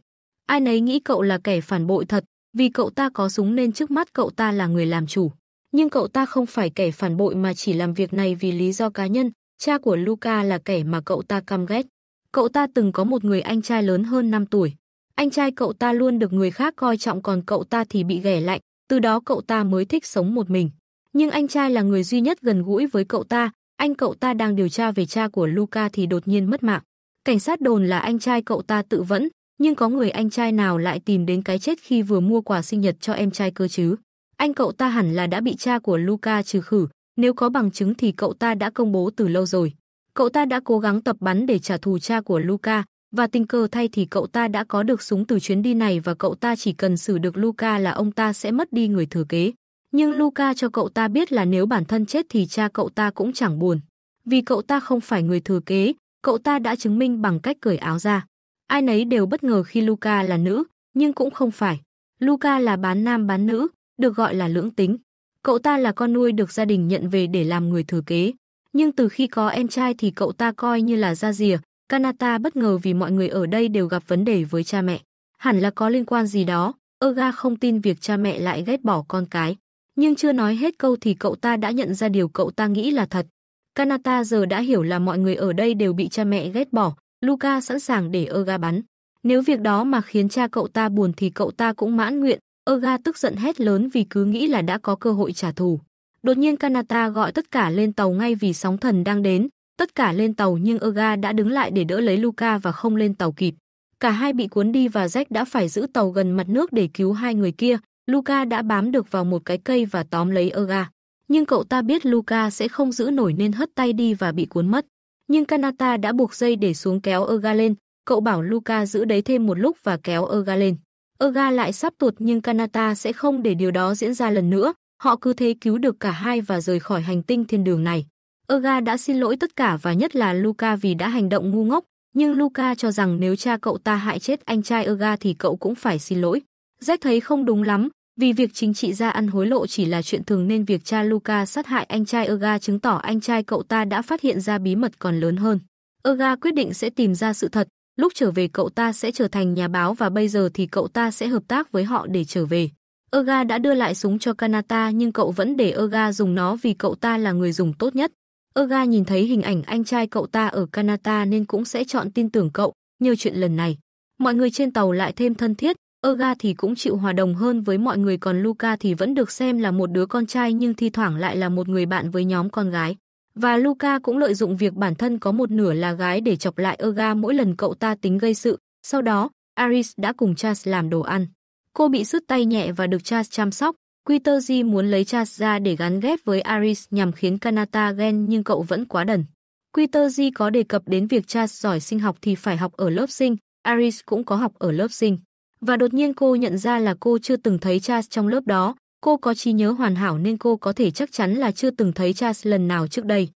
Ai nấy nghĩ cậu là kẻ phản bội thật, vì cậu ta có súng nên trước mắt cậu ta là người làm chủ. Nhưng cậu ta không phải kẻ phản bội mà chỉ làm việc này vì lý do cá nhân, Cha của Luca là kẻ mà cậu ta căm ghét. Cậu ta từng có một người anh trai lớn hơn 5 tuổi. Anh trai cậu ta luôn được người khác coi trọng còn cậu ta thì bị ghẻ lạnh, từ đó cậu ta mới thích sống một mình. Nhưng anh trai là người duy nhất gần gũi với cậu ta, anh cậu ta đang điều tra về cha của Luca thì đột nhiên mất mạng. Cảnh sát đồn là anh trai cậu ta tự vẫn, nhưng có người anh trai nào lại tìm đến cái chết khi vừa mua quà sinh nhật cho em trai cơ chứ? Anh cậu ta hẳn là đã bị cha của Luca trừ khử, nếu có bằng chứng thì cậu ta đã công bố từ lâu rồi. Cậu ta đã cố gắng tập bắn để trả thù cha của Luca, và tình cờ thay thì cậu ta đã có được súng từ chuyến đi này và cậu ta chỉ cần xử được Luca là ông ta sẽ mất đi người thừa kế. Nhưng Luca cho cậu ta biết là nếu bản thân chết thì cha cậu ta cũng chẳng buồn. Vì cậu ta không phải người thừa kế, cậu ta đã chứng minh bằng cách cởi áo ra. Ai nấy đều bất ngờ khi Luca là nữ, nhưng cũng không phải. Luca là bán nam bán nữ, được gọi là lưỡng tính. Cậu ta là con nuôi được gia đình nhận về để làm người thừa kế. Nhưng từ khi có em trai thì cậu ta coi như là ra rìa. Kanata bất ngờ vì mọi người ở đây đều gặp vấn đề với cha mẹ. Hẳn là có liên quan gì đó. Oga không tin việc cha mẹ lại ghét bỏ con cái. Nhưng chưa nói hết câu thì cậu ta đã nhận ra điều cậu ta nghĩ là thật. Kanata giờ đã hiểu là mọi người ở đây đều bị cha mẹ ghét bỏ. Luca sẵn sàng để Oga bắn. Nếu việc đó mà khiến cha cậu ta buồn thì cậu ta cũng mãn nguyện, Oga tức giận hét lớn vì cứ nghĩ là đã có cơ hội trả thù. Đột nhiên Kanata gọi tất cả lên tàu ngay vì sóng thần đang đến, tất cả lên tàu nhưng Oga đã đứng lại để đỡ lấy Luca và không lên tàu kịp. Cả hai bị cuốn đi và Jack đã phải giữ tàu gần mặt nước để cứu hai người kia. Luca đã bám được vào một cái cây và tóm lấy Oga. Nhưng cậu ta biết Luca sẽ không giữ nổi nên hất tay đi và bị cuốn mất. Nhưng Kanata đã buộc dây để xuống kéo Oga lên. Cậu bảo Luca giữ đấy thêm một lúc và kéo Oga lên. Erga lại sắp tụt nhưng Kanata sẽ không để điều đó diễn ra lần nữa. Họ cứ thế cứu được cả hai và rời khỏi hành tinh thiên đường này. Erga đã xin lỗi tất cả và nhất là Luca vì đã hành động ngu ngốc, nhưng Luca cho rằng nếu cha cậu ta hại chết anh trai Erga thì cậu cũng phải xin lỗi. Jack thấy không đúng lắm, vì việc chính trị gia ăn hối lộ chỉ là chuyện thường nên việc cha Luca sát hại anh trai Erga chứng tỏ anh trai cậu ta đã phát hiện ra bí mật còn lớn hơn. Erga quyết định sẽ tìm ra sự thật, Lúc trở về cậu ta sẽ trở thành nhà báo và bây giờ thì cậu ta sẽ hợp tác với họ để trở về. Erga đã đưa lại súng cho Kanata nhưng cậu vẫn để Erga dùng nó vì cậu ta là người dùng tốt nhất. Erga nhìn thấy hình ảnh anh trai cậu ta ở Kanata nên cũng sẽ chọn tin tưởng cậu, nhờ chuyện lần này. Mọi người trên tàu lại thêm thân thiết, Erga thì cũng chịu hòa đồng hơn với mọi người còn Luca thì vẫn được xem là một đứa con trai nhưng thi thoảng lại là một người bạn với nhóm con gái. Và Luca cũng lợi dụng việc bản thân có một nửa là gái để chọc lại Erga mỗi lần cậu ta tính gây sự. Sau đó, Aris đã cùng Charles làm đồ ăn. Cô bị sứt tay nhẹ và được Charles chăm sóc. Quitergy muốn lấy Charles ra để gắn ghép với Aris nhằm khiến Kanata ghen nhưng cậu vẫn quá đần. Quitergy có đề cập đến việc Charles giỏi sinh học thì phải học ở lớp sinh, Aris cũng có học ở lớp sinh. Và đột nhiên cô nhận ra là cô chưa từng thấy Charles trong lớp đó, Cô có trí nhớ hoàn hảo nên cô có thể chắc chắn là chưa từng thấy Charles lần nào trước đây.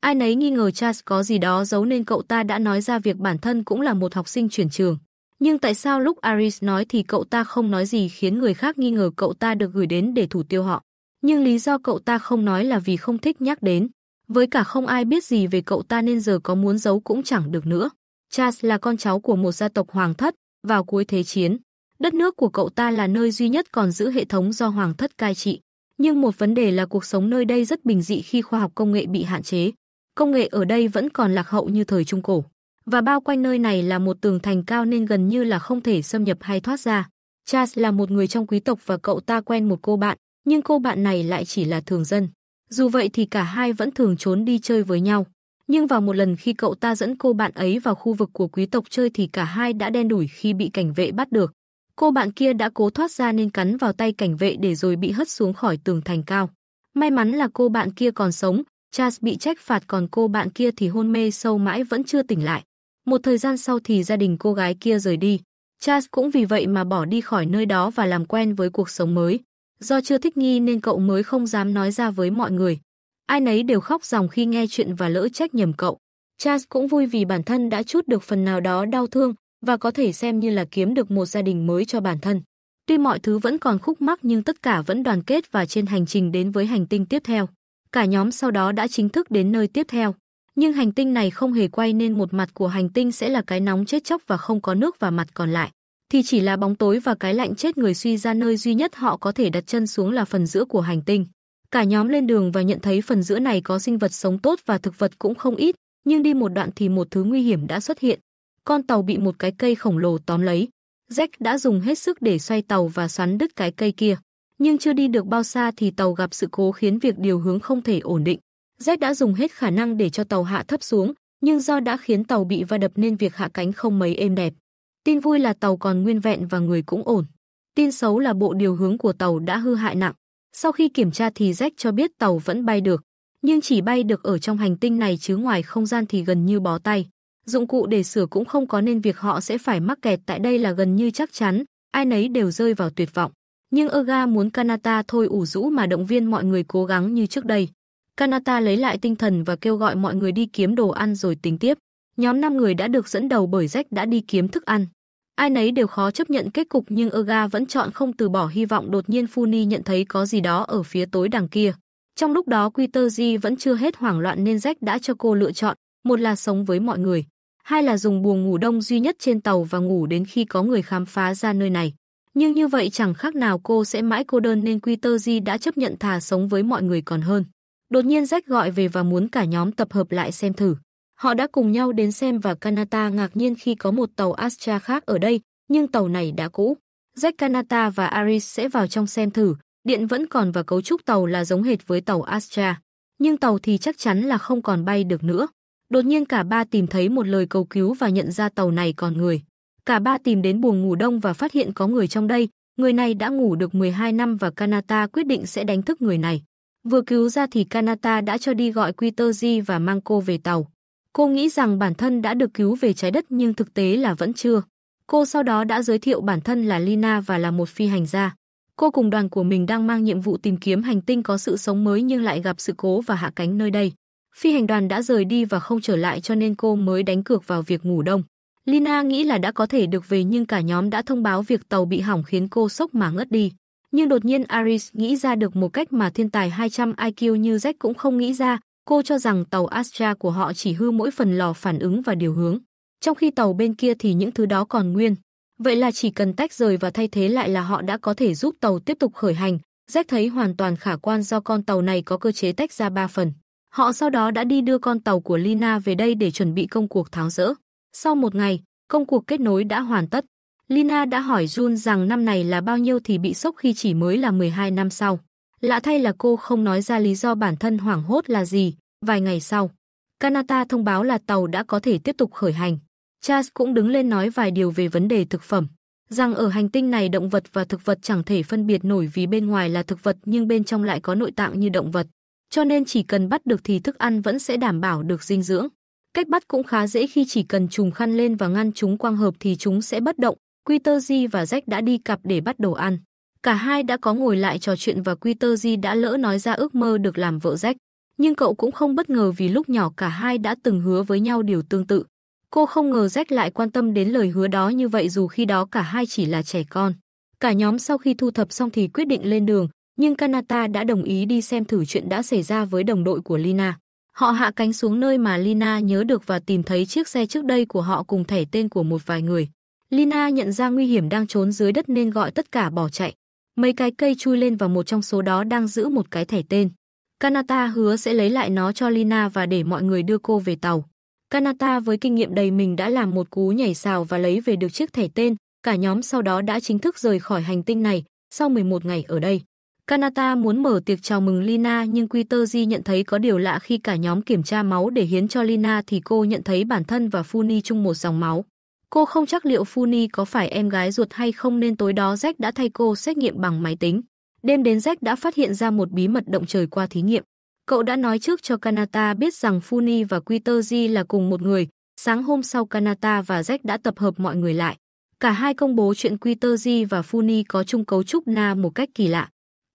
Ai nấy nghi ngờ Charles có gì đó giấu nên cậu ta đã nói ra việc bản thân cũng là một học sinh chuyển trường. Nhưng tại sao lúc Aris nói thì cậu ta không nói gì khiến người khác nghi ngờ cậu ta được gửi đến để thủ tiêu họ. Nhưng lý do cậu ta không nói là vì không thích nhắc đến. Với cả không ai biết gì về cậu ta nên giờ có muốn giấu cũng chẳng được nữa. Charles là con cháu của một gia tộc hoàng thất, vào cuối thế chiến, Đất nước của cậu ta là nơi duy nhất còn giữ hệ thống do hoàng thất cai trị. Nhưng một vấn đề là cuộc sống nơi đây rất bình dị khi khoa học công nghệ bị hạn chế. Công nghệ ở đây vẫn còn lạc hậu như thời Trung Cổ. Và bao quanh nơi này là một tường thành cao nên gần như là không thể xâm nhập hay thoát ra. Charles là một người trong quý tộc và cậu ta quen một cô bạn, nhưng cô bạn này lại chỉ là thường dân. Dù vậy thì cả hai vẫn thường trốn đi chơi với nhau. Nhưng vào một lần khi cậu ta dẫn cô bạn ấy vào khu vực của quý tộc chơi thì cả hai đã đen đủi khi bị cảnh vệ bắt được. Cô bạn kia đã cố thoát ra nên cắn vào tay cảnh vệ để rồi bị hất xuống khỏi tường thành cao. May mắn là cô bạn kia còn sống, Charles bị trách phạt còn cô bạn kia thì hôn mê sâu mãi vẫn chưa tỉnh lại. Một thời gian sau thì gia đình cô gái kia rời đi. Charles cũng vì vậy mà bỏ đi khỏi nơi đó và làm quen với cuộc sống mới. Do chưa thích nghi nên cậu mới không dám nói ra với mọi người. Ai nấy đều khóc ròng khi nghe chuyện và lỡ trách nhầm cậu. Charles cũng vui vì bản thân đã chút được phần nào đó đau thương, và có thể xem như là kiếm được một gia đình mới cho bản thân. Tuy mọi thứ vẫn còn khúc mắc nhưng tất cả vẫn đoàn kết và trên hành trình đến với hành tinh tiếp theo. Cả nhóm sau đó đã chính thức đến nơi tiếp theo. Nhưng hành tinh này không hề quay nên một mặt của hành tinh sẽ là cái nóng chết chóc và không có nước và mặt còn lại thì chỉ là bóng tối và cái lạnh chết người suy ra nơi duy nhất họ có thể đặt chân xuống là phần giữa của hành tinh. Cả nhóm lên đường và nhận thấy phần giữa này có sinh vật sống tốt và thực vật cũng không ít, nhưng đi một đoạn thì một thứ nguy hiểm đã xuất hiện, con tàu bị một cái cây khổng lồ tóm lấy. Jack đã dùng hết sức để xoay tàu và xoắn đứt cái cây kia. Nhưng chưa đi được bao xa thì tàu gặp sự cố khiến việc điều hướng không thể ổn định. Jack đã dùng hết khả năng để cho tàu hạ thấp xuống, nhưng do đã khiến tàu bị va đập nên việc hạ cánh không mấy êm đẹp. Tin vui là tàu còn nguyên vẹn và người cũng ổn. Tin xấu là bộ điều hướng của tàu đã hư hại nặng. Sau khi kiểm tra thì Jack cho biết tàu vẫn bay được, nhưng chỉ bay được ở trong hành tinh này chứ ngoài không gian thì gần như bó tay dụng cụ để sửa cũng không có nên việc họ sẽ phải mắc kẹt tại đây là gần như chắc chắn, ai nấy đều rơi vào tuyệt vọng. Nhưng Erga muốn Kanata thôi ủ rũ mà động viên mọi người cố gắng như trước đây. Kanata lấy lại tinh thần và kêu gọi mọi người đi kiếm đồ ăn rồi tính tiếp. Nhóm 5 người đã được dẫn đầu bởi Rách đã đi kiếm thức ăn. Ai nấy đều khó chấp nhận kết cục nhưng Erga vẫn chọn không từ bỏ hy vọng đột nhiên Funi nhận thấy có gì đó ở phía tối đằng kia. Trong lúc đó Quiterji vẫn chưa hết hoảng loạn nên Rách đã cho cô lựa chọn, một là sống với mọi người, hai là dùng buồng ngủ đông duy nhất trên tàu và ngủ đến khi có người khám phá ra nơi này. Nhưng như vậy chẳng khác nào cô sẽ mãi cô đơn nên Peter Di đã chấp nhận thà sống với mọi người còn hơn. Đột nhiên Jack gọi về và muốn cả nhóm tập hợp lại xem thử. Họ đã cùng nhau đến xem và Kanata ngạc nhiên khi có một tàu Astra khác ở đây, nhưng tàu này đã cũ. Jack Kanata và Aris sẽ vào trong xem thử, điện vẫn còn và cấu trúc tàu là giống hệt với tàu Astra. Nhưng tàu thì chắc chắn là không còn bay được nữa. Đột nhiên cả ba tìm thấy một lời cầu cứu và nhận ra tàu này còn người. Cả ba tìm đến buồng ngủ đông và phát hiện có người trong đây, người này đã ngủ được 12 năm và Kanata quyết định sẽ đánh thức người này. Vừa cứu ra thì Kanata đã cho đi gọi Quitoji và mang cô về tàu. Cô nghĩ rằng bản thân đã được cứu về trái đất nhưng thực tế là vẫn chưa. Cô sau đó đã giới thiệu bản thân là Lina và là một phi hành gia. Cô cùng đoàn của mình đang mang nhiệm vụ tìm kiếm hành tinh có sự sống mới nhưng lại gặp sự cố và hạ cánh nơi đây. Phi hành đoàn đã rời đi và không trở lại cho nên cô mới đánh cược vào việc ngủ đông. Lina nghĩ là đã có thể được về nhưng cả nhóm đã thông báo việc tàu bị hỏng khiến cô sốc mà ngất đi. Nhưng đột nhiên Aris nghĩ ra được một cách mà thiên tài 200 IQ như Jack cũng không nghĩ ra, cô cho rằng tàu Astra của họ chỉ hư mỗi phần lò phản ứng và điều hướng. Trong khi tàu bên kia thì những thứ đó còn nguyên. Vậy là chỉ cần tách rời và thay thế lại là họ đã có thể giúp tàu tiếp tục khởi hành. Jack thấy hoàn toàn khả quan do con tàu này có cơ chế tách ra 3 phần. Họ sau đó đã đi đưa con tàu của Lina về đây để chuẩn bị công cuộc tháo rỡ. Sau một ngày, công cuộc kết nối đã hoàn tất. Lina đã hỏi Jun rằng năm này là bao nhiêu thì bị sốc khi chỉ mới là 12 năm sau. Lạ thay là cô không nói ra lý do bản thân hoảng hốt là gì. Vài ngày sau, Kanata thông báo là tàu đã có thể tiếp tục khởi hành. Chas cũng đứng lên nói vài điều về vấn đề thực phẩm, rằng ở hành tinh này động vật và thực vật chẳng thể phân biệt nổi vì bên ngoài là thực vật nhưng bên trong lại có nội tạng như động vật cho nên chỉ cần bắt được thì thức ăn vẫn sẽ đảm bảo được dinh dưỡng. Cách bắt cũng khá dễ khi chỉ cần trùng khăn lên và ngăn chúng quang hợp thì chúng sẽ bất động. Quitergy và Jack đã đi cặp để bắt đồ ăn. Cả hai đã có ngồi lại trò chuyện và Quitergy đã lỡ nói ra ước mơ được làm vợ Jack. Nhưng cậu cũng không bất ngờ vì lúc nhỏ cả hai đã từng hứa với nhau điều tương tự. Cô không ngờ Jack lại quan tâm đến lời hứa đó như vậy dù khi đó cả hai chỉ là trẻ con. Cả nhóm sau khi thu thập xong thì quyết định lên đường, nhưng Kanata đã đồng ý đi xem thử chuyện đã xảy ra với đồng đội của Lina. Họ hạ cánh xuống nơi mà Lina nhớ được và tìm thấy chiếc xe trước đây của họ cùng thẻ tên của một vài người. Lina nhận ra nguy hiểm đang trốn dưới đất nên gọi tất cả bỏ chạy. Mấy cái cây chui lên và một trong số đó đang giữ một cái thẻ tên. Kanata hứa sẽ lấy lại nó cho Lina và để mọi người đưa cô về tàu. Kanata với kinh nghiệm đầy mình đã làm một cú nhảy xào và lấy về được chiếc thẻ tên. Cả nhóm sau đó đã chính thức rời khỏi hành tinh này sau 11 ngày ở đây. Kanata muốn mở tiệc chào mừng Lina nhưng Quiterji nhận thấy có điều lạ khi cả nhóm kiểm tra máu để hiến cho Lina thì cô nhận thấy bản thân và Funi chung một dòng máu. Cô không chắc liệu Funi có phải em gái ruột hay không nên tối đó Jack đã thay cô xét nghiệm bằng máy tính. Đêm đến Jack đã phát hiện ra một bí mật động trời qua thí nghiệm. Cậu đã nói trước cho Kanata biết rằng Funi và Quiterji là cùng một người. Sáng hôm sau Kanata và Jack đã tập hợp mọi người lại. Cả hai công bố chuyện Quiterji và Funi có chung cấu trúc na một cách kỳ lạ.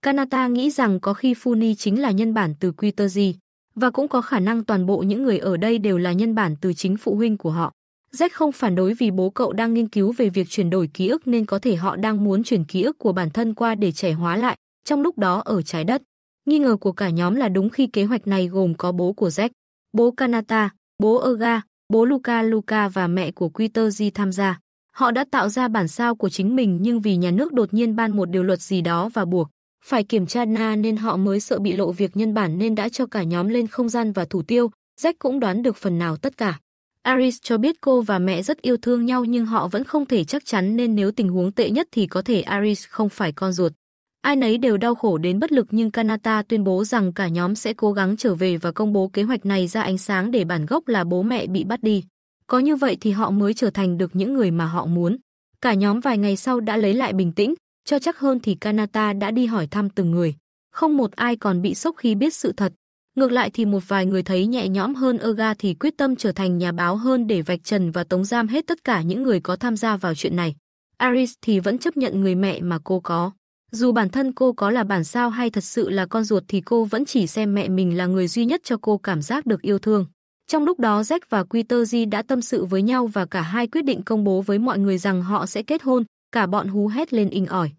Kanata nghĩ rằng có khi Funi chính là nhân bản từ Quiterzi và cũng có khả năng toàn bộ những người ở đây đều là nhân bản từ chính phụ huynh của họ. Jack không phản đối vì bố cậu đang nghiên cứu về việc chuyển đổi ký ức nên có thể họ đang muốn chuyển ký ức của bản thân qua để trẻ hóa lại, trong lúc đó ở trái đất. Nghi ngờ của cả nhóm là đúng khi kế hoạch này gồm có bố của Jack, bố Kanata, bố Erga, bố Luca Luca và mẹ của Quiterzi tham gia. Họ đã tạo ra bản sao của chính mình nhưng vì nhà nước đột nhiên ban một điều luật gì đó và buộc phải kiểm tra Na nên họ mới sợ bị lộ việc nhân bản nên đã cho cả nhóm lên không gian và thủ tiêu, Jack cũng đoán được phần nào tất cả. Aris cho biết cô và mẹ rất yêu thương nhau nhưng họ vẫn không thể chắc chắn nên nếu tình huống tệ nhất thì có thể Aris không phải con ruột. Ai nấy đều đau khổ đến bất lực nhưng Kanata tuyên bố rằng cả nhóm sẽ cố gắng trở về và công bố kế hoạch này ra ánh sáng để bản gốc là bố mẹ bị bắt đi. Có như vậy thì họ mới trở thành được những người mà họ muốn. Cả nhóm vài ngày sau đã lấy lại bình tĩnh, cho chắc hơn thì Kanata đã đi hỏi thăm từng người. Không một ai còn bị sốc khi biết sự thật. Ngược lại thì một vài người thấy nhẹ nhõm hơn Erga thì quyết tâm trở thành nhà báo hơn để vạch trần và tống giam hết tất cả những người có tham gia vào chuyện này. Aris thì vẫn chấp nhận người mẹ mà cô có. Dù bản thân cô có là bản sao hay thật sự là con ruột thì cô vẫn chỉ xem mẹ mình là người duy nhất cho cô cảm giác được yêu thương. Trong lúc đó Jack và Quitterji đã tâm sự với nhau và cả hai quyết định công bố với mọi người rằng họ sẽ kết hôn, cả bọn hú hét lên inh ỏi.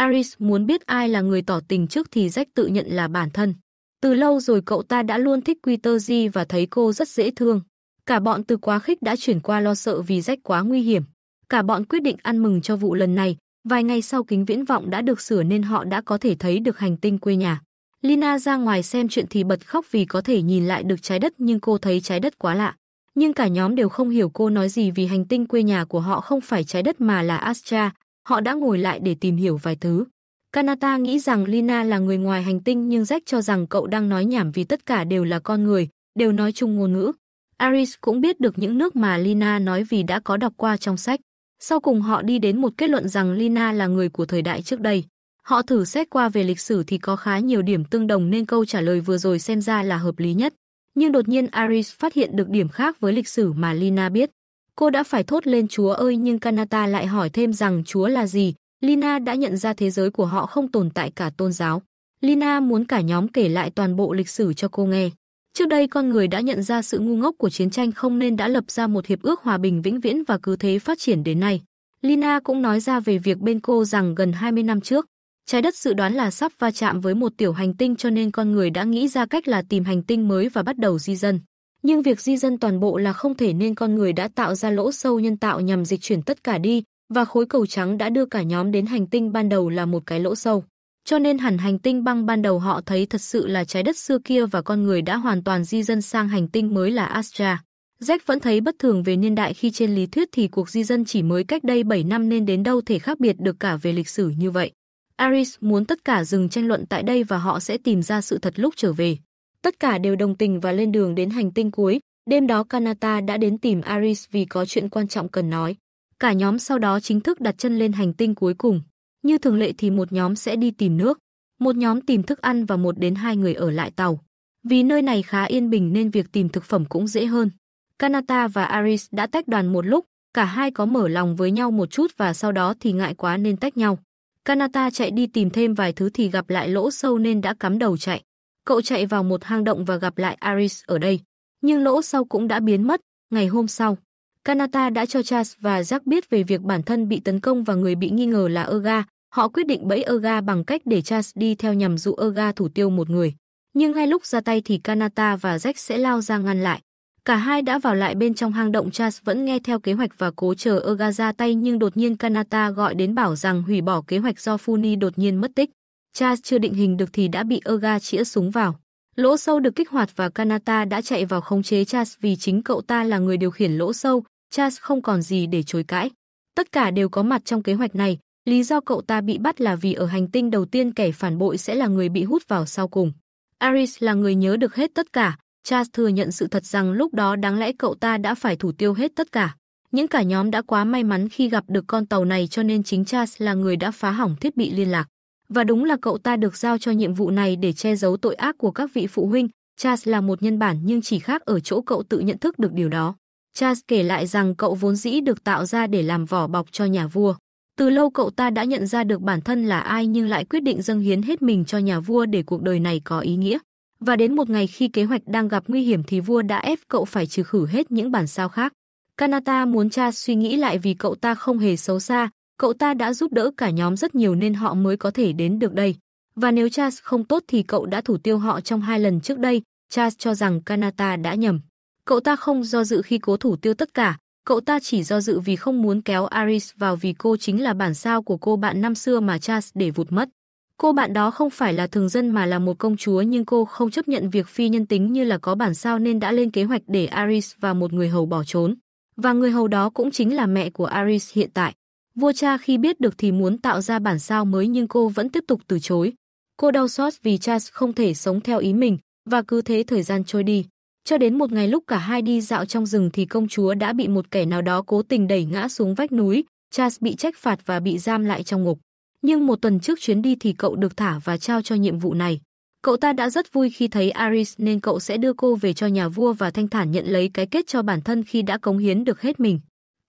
Aris muốn biết ai là người tỏ tình trước thì Jack tự nhận là bản thân. Từ lâu rồi cậu ta đã luôn thích Quitterji và thấy cô rất dễ thương. Cả bọn từ quá khích đã chuyển qua lo sợ vì Jack quá nguy hiểm. Cả bọn quyết định ăn mừng cho vụ lần này. Vài ngày sau kính viễn vọng đã được sửa nên họ đã có thể thấy được hành tinh quê nhà. Lina ra ngoài xem chuyện thì bật khóc vì có thể nhìn lại được trái đất nhưng cô thấy trái đất quá lạ. Nhưng cả nhóm đều không hiểu cô nói gì vì hành tinh quê nhà của họ không phải trái đất mà là Astra, họ đã ngồi lại để tìm hiểu vài thứ. Kanata nghĩ rằng Lina là người ngoài hành tinh nhưng Jack cho rằng cậu đang nói nhảm vì tất cả đều là con người, đều nói chung ngôn ngữ. Aris cũng biết được những nước mà Lina nói vì đã có đọc qua trong sách. Sau cùng họ đi đến một kết luận rằng Lina là người của thời đại trước đây. Họ thử xét qua về lịch sử thì có khá nhiều điểm tương đồng nên câu trả lời vừa rồi xem ra là hợp lý nhất. Nhưng đột nhiên Aris phát hiện được điểm khác với lịch sử mà Lina biết. Cô đã phải thốt lên chúa ơi nhưng Kanata lại hỏi thêm rằng chúa là gì. Lina đã nhận ra thế giới của họ không tồn tại cả tôn giáo. Lina muốn cả nhóm kể lại toàn bộ lịch sử cho cô nghe. Trước đây con người đã nhận ra sự ngu ngốc của chiến tranh không nên đã lập ra một hiệp ước hòa bình vĩnh viễn và cứ thế phát triển đến nay. Lina cũng nói ra về việc bên cô rằng gần 20 năm trước, trái đất dự đoán là sắp va chạm với một tiểu hành tinh cho nên con người đã nghĩ ra cách là tìm hành tinh mới và bắt đầu di dân nhưng việc di dân toàn bộ là không thể nên con người đã tạo ra lỗ sâu nhân tạo nhằm dịch chuyển tất cả đi, và khối cầu trắng đã đưa cả nhóm đến hành tinh ban đầu là một cái lỗ sâu. Cho nên hẳn hành tinh băng ban đầu họ thấy thật sự là trái đất xưa kia và con người đã hoàn toàn di dân sang hành tinh mới là Astra. Jack vẫn thấy bất thường về niên đại khi trên lý thuyết thì cuộc di dân chỉ mới cách đây 7 năm nên đến đâu thể khác biệt được cả về lịch sử như vậy. Aris muốn tất cả dừng tranh luận tại đây và họ sẽ tìm ra sự thật lúc trở về. Tất cả đều đồng tình và lên đường đến hành tinh cuối. Đêm đó Kanata đã đến tìm Aris vì có chuyện quan trọng cần nói. Cả nhóm sau đó chính thức đặt chân lên hành tinh cuối cùng. Như thường lệ thì một nhóm sẽ đi tìm nước, một nhóm tìm thức ăn và một đến hai người ở lại tàu. Vì nơi này khá yên bình nên việc tìm thực phẩm cũng dễ hơn. Kanata và Aris đã tách đoàn một lúc, cả hai có mở lòng với nhau một chút và sau đó thì ngại quá nên tách nhau. Kanata chạy đi tìm thêm vài thứ thì gặp lại lỗ sâu nên đã cắm đầu chạy. Cậu chạy vào một hang động và gặp lại Aris ở đây. Nhưng lỗ sau cũng đã biến mất. Ngày hôm sau, Kanata đã cho Chas và Jack biết về việc bản thân bị tấn công và người bị nghi ngờ là Erga. Họ quyết định bẫy Erga bằng cách để Chas đi theo nhằm dụ Erga thủ tiêu một người. Nhưng ngay lúc ra tay thì Kanata và Jack sẽ lao ra ngăn lại. Cả hai đã vào lại bên trong hang động Chas vẫn nghe theo kế hoạch và cố chờ Erga ra tay nhưng đột nhiên Kanata gọi đến bảo rằng hủy bỏ kế hoạch do Funi đột nhiên mất tích cha chưa định hình được thì đã bị Erga chĩa súng vào. Lỗ sâu được kích hoạt và Kanata đã chạy vào khống chế Chas vì chính cậu ta là người điều khiển lỗ sâu, Chas không còn gì để chối cãi. Tất cả đều có mặt trong kế hoạch này, lý do cậu ta bị bắt là vì ở hành tinh đầu tiên kẻ phản bội sẽ là người bị hút vào sau cùng. Aris là người nhớ được hết tất cả, Chas thừa nhận sự thật rằng lúc đó đáng lẽ cậu ta đã phải thủ tiêu hết tất cả. Những cả nhóm đã quá may mắn khi gặp được con tàu này cho nên chính Chas là người đã phá hỏng thiết bị liên lạc. Và đúng là cậu ta được giao cho nhiệm vụ này để che giấu tội ác của các vị phụ huynh. Charles là một nhân bản nhưng chỉ khác ở chỗ cậu tự nhận thức được điều đó. Charles kể lại rằng cậu vốn dĩ được tạo ra để làm vỏ bọc cho nhà vua. Từ lâu cậu ta đã nhận ra được bản thân là ai nhưng lại quyết định dâng hiến hết mình cho nhà vua để cuộc đời này có ý nghĩa. Và đến một ngày khi kế hoạch đang gặp nguy hiểm thì vua đã ép cậu phải trừ khử hết những bản sao khác. Kanata muốn cha suy nghĩ lại vì cậu ta không hề xấu xa, Cậu ta đã giúp đỡ cả nhóm rất nhiều nên họ mới có thể đến được đây. Và nếu Charles không tốt thì cậu đã thủ tiêu họ trong hai lần trước đây. Charles cho rằng Kanata đã nhầm. Cậu ta không do dự khi cố thủ tiêu tất cả. Cậu ta chỉ do dự vì không muốn kéo Aris vào vì cô chính là bản sao của cô bạn năm xưa mà Charles để vụt mất. Cô bạn đó không phải là thường dân mà là một công chúa nhưng cô không chấp nhận việc phi nhân tính như là có bản sao nên đã lên kế hoạch để Aris và một người hầu bỏ trốn. Và người hầu đó cũng chính là mẹ của Aris hiện tại. Vua cha khi biết được thì muốn tạo ra bản sao mới nhưng cô vẫn tiếp tục từ chối. Cô đau xót vì Charles không thể sống theo ý mình và cứ thế thời gian trôi đi. Cho đến một ngày lúc cả hai đi dạo trong rừng thì công chúa đã bị một kẻ nào đó cố tình đẩy ngã xuống vách núi, Charles bị trách phạt và bị giam lại trong ngục. Nhưng một tuần trước chuyến đi thì cậu được thả và trao cho nhiệm vụ này. Cậu ta đã rất vui khi thấy Aris nên cậu sẽ đưa cô về cho nhà vua và thanh thản nhận lấy cái kết cho bản thân khi đã cống hiến được hết mình.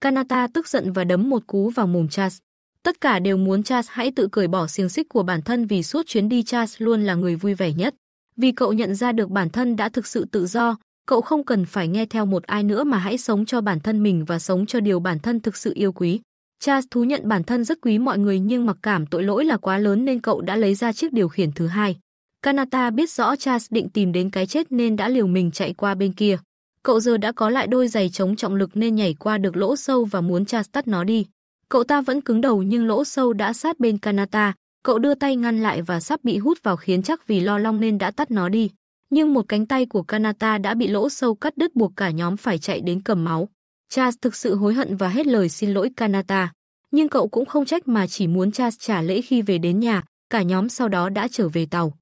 Kanata tức giận và đấm một cú vào mồm Chas. Tất cả đều muốn Chas hãy tự cởi bỏ xiềng xích của bản thân vì suốt chuyến đi Chas luôn là người vui vẻ nhất. Vì cậu nhận ra được bản thân đã thực sự tự do, cậu không cần phải nghe theo một ai nữa mà hãy sống cho bản thân mình và sống cho điều bản thân thực sự yêu quý. Chas thú nhận bản thân rất quý mọi người nhưng mặc cảm tội lỗi là quá lớn nên cậu đã lấy ra chiếc điều khiển thứ hai. Kanata biết rõ Chas định tìm đến cái chết nên đã liều mình chạy qua bên kia. Cậu giờ đã có lại đôi giày chống trọng lực nên nhảy qua được lỗ sâu và muốn tra tắt nó đi. Cậu ta vẫn cứng đầu nhưng lỗ sâu đã sát bên Kanata, cậu đưa tay ngăn lại và sắp bị hút vào khiến chắc vì lo long nên đã tắt nó đi. Nhưng một cánh tay của Kanata đã bị lỗ sâu cắt đứt buộc cả nhóm phải chạy đến cầm máu. Charles thực sự hối hận và hết lời xin lỗi Kanata. Nhưng cậu cũng không trách mà chỉ muốn Charles trả lễ khi về đến nhà, cả nhóm sau đó đã trở về tàu.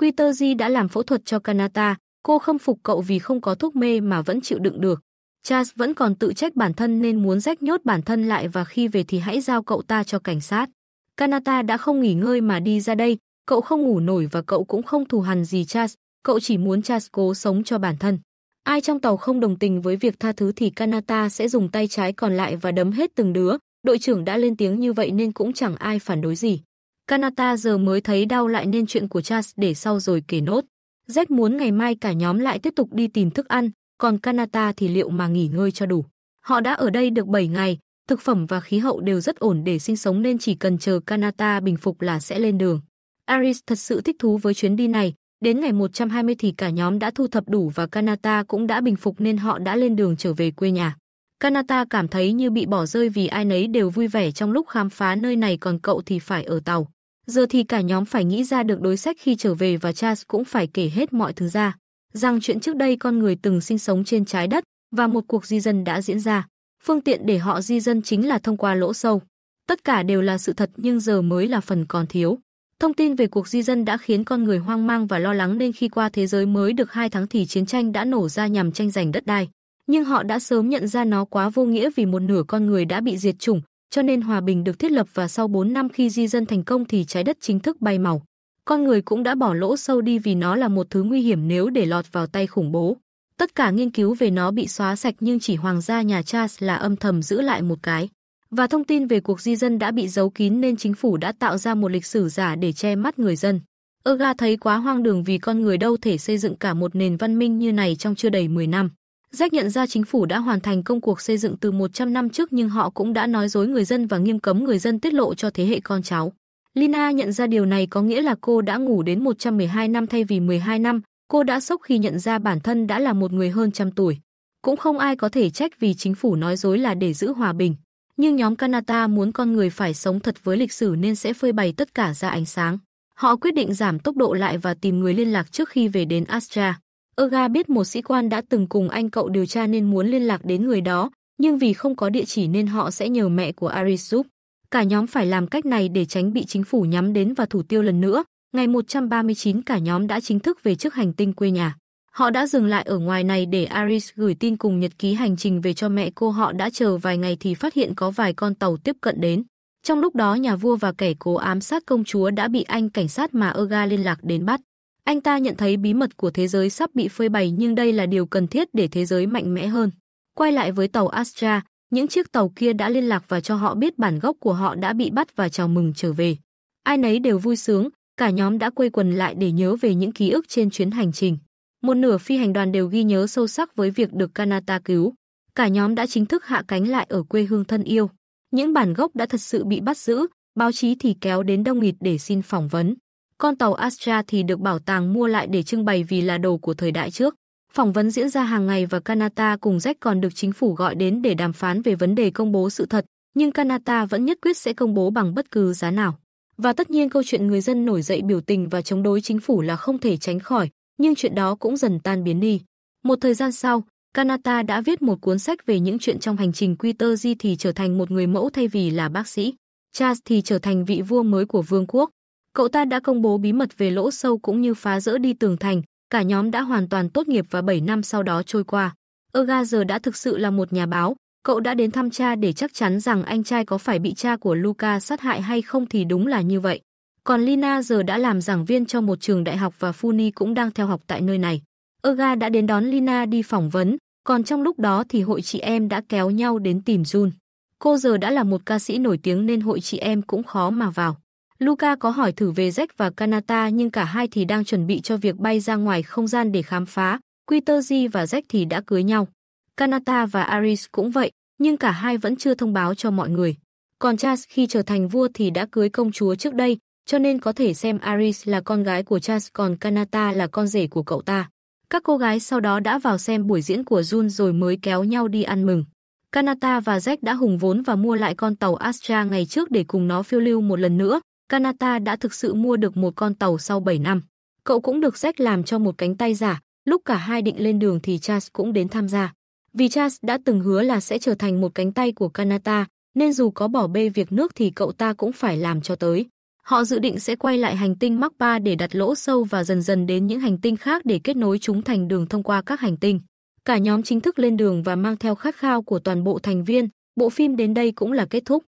Quiterji đã làm phẫu thuật cho Kanata, Cô không phục cậu vì không có thuốc mê mà vẫn chịu đựng được. Charles vẫn còn tự trách bản thân nên muốn rách nhốt bản thân lại và khi về thì hãy giao cậu ta cho cảnh sát. Canada đã không nghỉ ngơi mà đi ra đây, cậu không ngủ nổi và cậu cũng không thù hằn gì Charles, cậu chỉ muốn Charles cố sống cho bản thân. Ai trong tàu không đồng tình với việc tha thứ thì Canada sẽ dùng tay trái còn lại và đấm hết từng đứa, đội trưởng đã lên tiếng như vậy nên cũng chẳng ai phản đối gì. Canada giờ mới thấy đau lại nên chuyện của Charles để sau rồi kể nốt. Jack muốn ngày mai cả nhóm lại tiếp tục đi tìm thức ăn, còn Kanata thì liệu mà nghỉ ngơi cho đủ. Họ đã ở đây được 7 ngày, thực phẩm và khí hậu đều rất ổn để sinh sống nên chỉ cần chờ Kanata bình phục là sẽ lên đường. Aris thật sự thích thú với chuyến đi này, đến ngày 120 thì cả nhóm đã thu thập đủ và Kanata cũng đã bình phục nên họ đã lên đường trở về quê nhà. Kanata cảm thấy như bị bỏ rơi vì ai nấy đều vui vẻ trong lúc khám phá nơi này còn cậu thì phải ở tàu. Giờ thì cả nhóm phải nghĩ ra được đối sách khi trở về và Charles cũng phải kể hết mọi thứ ra. Rằng chuyện trước đây con người từng sinh sống trên trái đất và một cuộc di dân đã diễn ra. Phương tiện để họ di dân chính là thông qua lỗ sâu. Tất cả đều là sự thật nhưng giờ mới là phần còn thiếu. Thông tin về cuộc di dân đã khiến con người hoang mang và lo lắng nên khi qua thế giới mới được 2 tháng thì chiến tranh đã nổ ra nhằm tranh giành đất đai. Nhưng họ đã sớm nhận ra nó quá vô nghĩa vì một nửa con người đã bị diệt chủng, cho nên hòa bình được thiết lập và sau 4 năm khi di dân thành công thì trái đất chính thức bay màu. Con người cũng đã bỏ lỗ sâu đi vì nó là một thứ nguy hiểm nếu để lọt vào tay khủng bố. Tất cả nghiên cứu về nó bị xóa sạch nhưng chỉ hoàng gia nhà Charles là âm thầm giữ lại một cái. Và thông tin về cuộc di dân đã bị giấu kín nên chính phủ đã tạo ra một lịch sử giả để che mắt người dân. Erga thấy quá hoang đường vì con người đâu thể xây dựng cả một nền văn minh như này trong chưa đầy 10 năm. Jack nhận ra chính phủ đã hoàn thành công cuộc xây dựng từ 100 năm trước nhưng họ cũng đã nói dối người dân và nghiêm cấm người dân tiết lộ cho thế hệ con cháu. Lina nhận ra điều này có nghĩa là cô đã ngủ đến 112 năm thay vì 12 năm, cô đã sốc khi nhận ra bản thân đã là một người hơn trăm tuổi. Cũng không ai có thể trách vì chính phủ nói dối là để giữ hòa bình. Nhưng nhóm Kanata muốn con người phải sống thật với lịch sử nên sẽ phơi bày tất cả ra ánh sáng. Họ quyết định giảm tốc độ lại và tìm người liên lạc trước khi về đến Astra. Erga biết một sĩ quan đã từng cùng anh cậu điều tra nên muốn liên lạc đến người đó, nhưng vì không có địa chỉ nên họ sẽ nhờ mẹ của Aris giúp. Cả nhóm phải làm cách này để tránh bị chính phủ nhắm đến và thủ tiêu lần nữa. Ngày 139 cả nhóm đã chính thức về trước hành tinh quê nhà. Họ đã dừng lại ở ngoài này để Aris gửi tin cùng nhật ký hành trình về cho mẹ cô họ đã chờ vài ngày thì phát hiện có vài con tàu tiếp cận đến. Trong lúc đó nhà vua và kẻ cố ám sát công chúa đã bị anh cảnh sát mà Erga liên lạc đến bắt. Anh ta nhận thấy bí mật của thế giới sắp bị phơi bày nhưng đây là điều cần thiết để thế giới mạnh mẽ hơn. Quay lại với tàu Astra, những chiếc tàu kia đã liên lạc và cho họ biết bản gốc của họ đã bị bắt và chào mừng trở về. Ai nấy đều vui sướng, cả nhóm đã quây quần lại để nhớ về những ký ức trên chuyến hành trình. Một nửa phi hành đoàn đều ghi nhớ sâu sắc với việc được Kanata cứu. Cả nhóm đã chính thức hạ cánh lại ở quê hương thân yêu. Những bản gốc đã thật sự bị bắt giữ, báo chí thì kéo đến đông nghịt để xin phỏng vấn. Con tàu Astra thì được bảo tàng mua lại để trưng bày vì là đồ của thời đại trước. Phỏng vấn diễn ra hàng ngày và Kanata cùng Jack còn được chính phủ gọi đến để đàm phán về vấn đề công bố sự thật, nhưng Kanata vẫn nhất quyết sẽ công bố bằng bất cứ giá nào. Và tất nhiên câu chuyện người dân nổi dậy biểu tình và chống đối chính phủ là không thể tránh khỏi, nhưng chuyện đó cũng dần tan biến đi. Một thời gian sau, Kanata đã viết một cuốn sách về những chuyện trong hành trình quy tơ di thì trở thành một người mẫu thay vì là bác sĩ. Charles thì trở thành vị vua mới của vương quốc. Cậu ta đã công bố bí mật về lỗ sâu cũng như phá rỡ đi tường thành, cả nhóm đã hoàn toàn tốt nghiệp và 7 năm sau đó trôi qua. Erga giờ đã thực sự là một nhà báo, cậu đã đến thăm cha để chắc chắn rằng anh trai có phải bị cha của Luca sát hại hay không thì đúng là như vậy. Còn Lina giờ đã làm giảng viên cho một trường đại học và Funi cũng đang theo học tại nơi này. Erga đã đến đón Lina đi phỏng vấn, còn trong lúc đó thì hội chị em đã kéo nhau đến tìm Jun. Cô giờ đã là một ca sĩ nổi tiếng nên hội chị em cũng khó mà vào. Luca có hỏi thử về Jack và Kanata nhưng cả hai thì đang chuẩn bị cho việc bay ra ngoài không gian để khám phá. Quiterzi và Jack thì đã cưới nhau. Kanata và Aris cũng vậy, nhưng cả hai vẫn chưa thông báo cho mọi người. Còn Charles khi trở thành vua thì đã cưới công chúa trước đây, cho nên có thể xem Aris là con gái của Charles còn Kanata là con rể của cậu ta. Các cô gái sau đó đã vào xem buổi diễn của Jun rồi mới kéo nhau đi ăn mừng. Kanata và Jack đã hùng vốn và mua lại con tàu Astra ngày trước để cùng nó phiêu lưu một lần nữa, Kanata đã thực sự mua được một con tàu sau 7 năm. Cậu cũng được rách làm cho một cánh tay giả, lúc cả hai định lên đường thì Charles cũng đến tham gia. Vì Charles đã từng hứa là sẽ trở thành một cánh tay của Kanata, nên dù có bỏ bê việc nước thì cậu ta cũng phải làm cho tới. Họ dự định sẽ quay lại hành tinh Makpa để đặt lỗ sâu và dần dần đến những hành tinh khác để kết nối chúng thành đường thông qua các hành tinh. Cả nhóm chính thức lên đường và mang theo khát khao của toàn bộ thành viên, bộ phim đến đây cũng là kết thúc.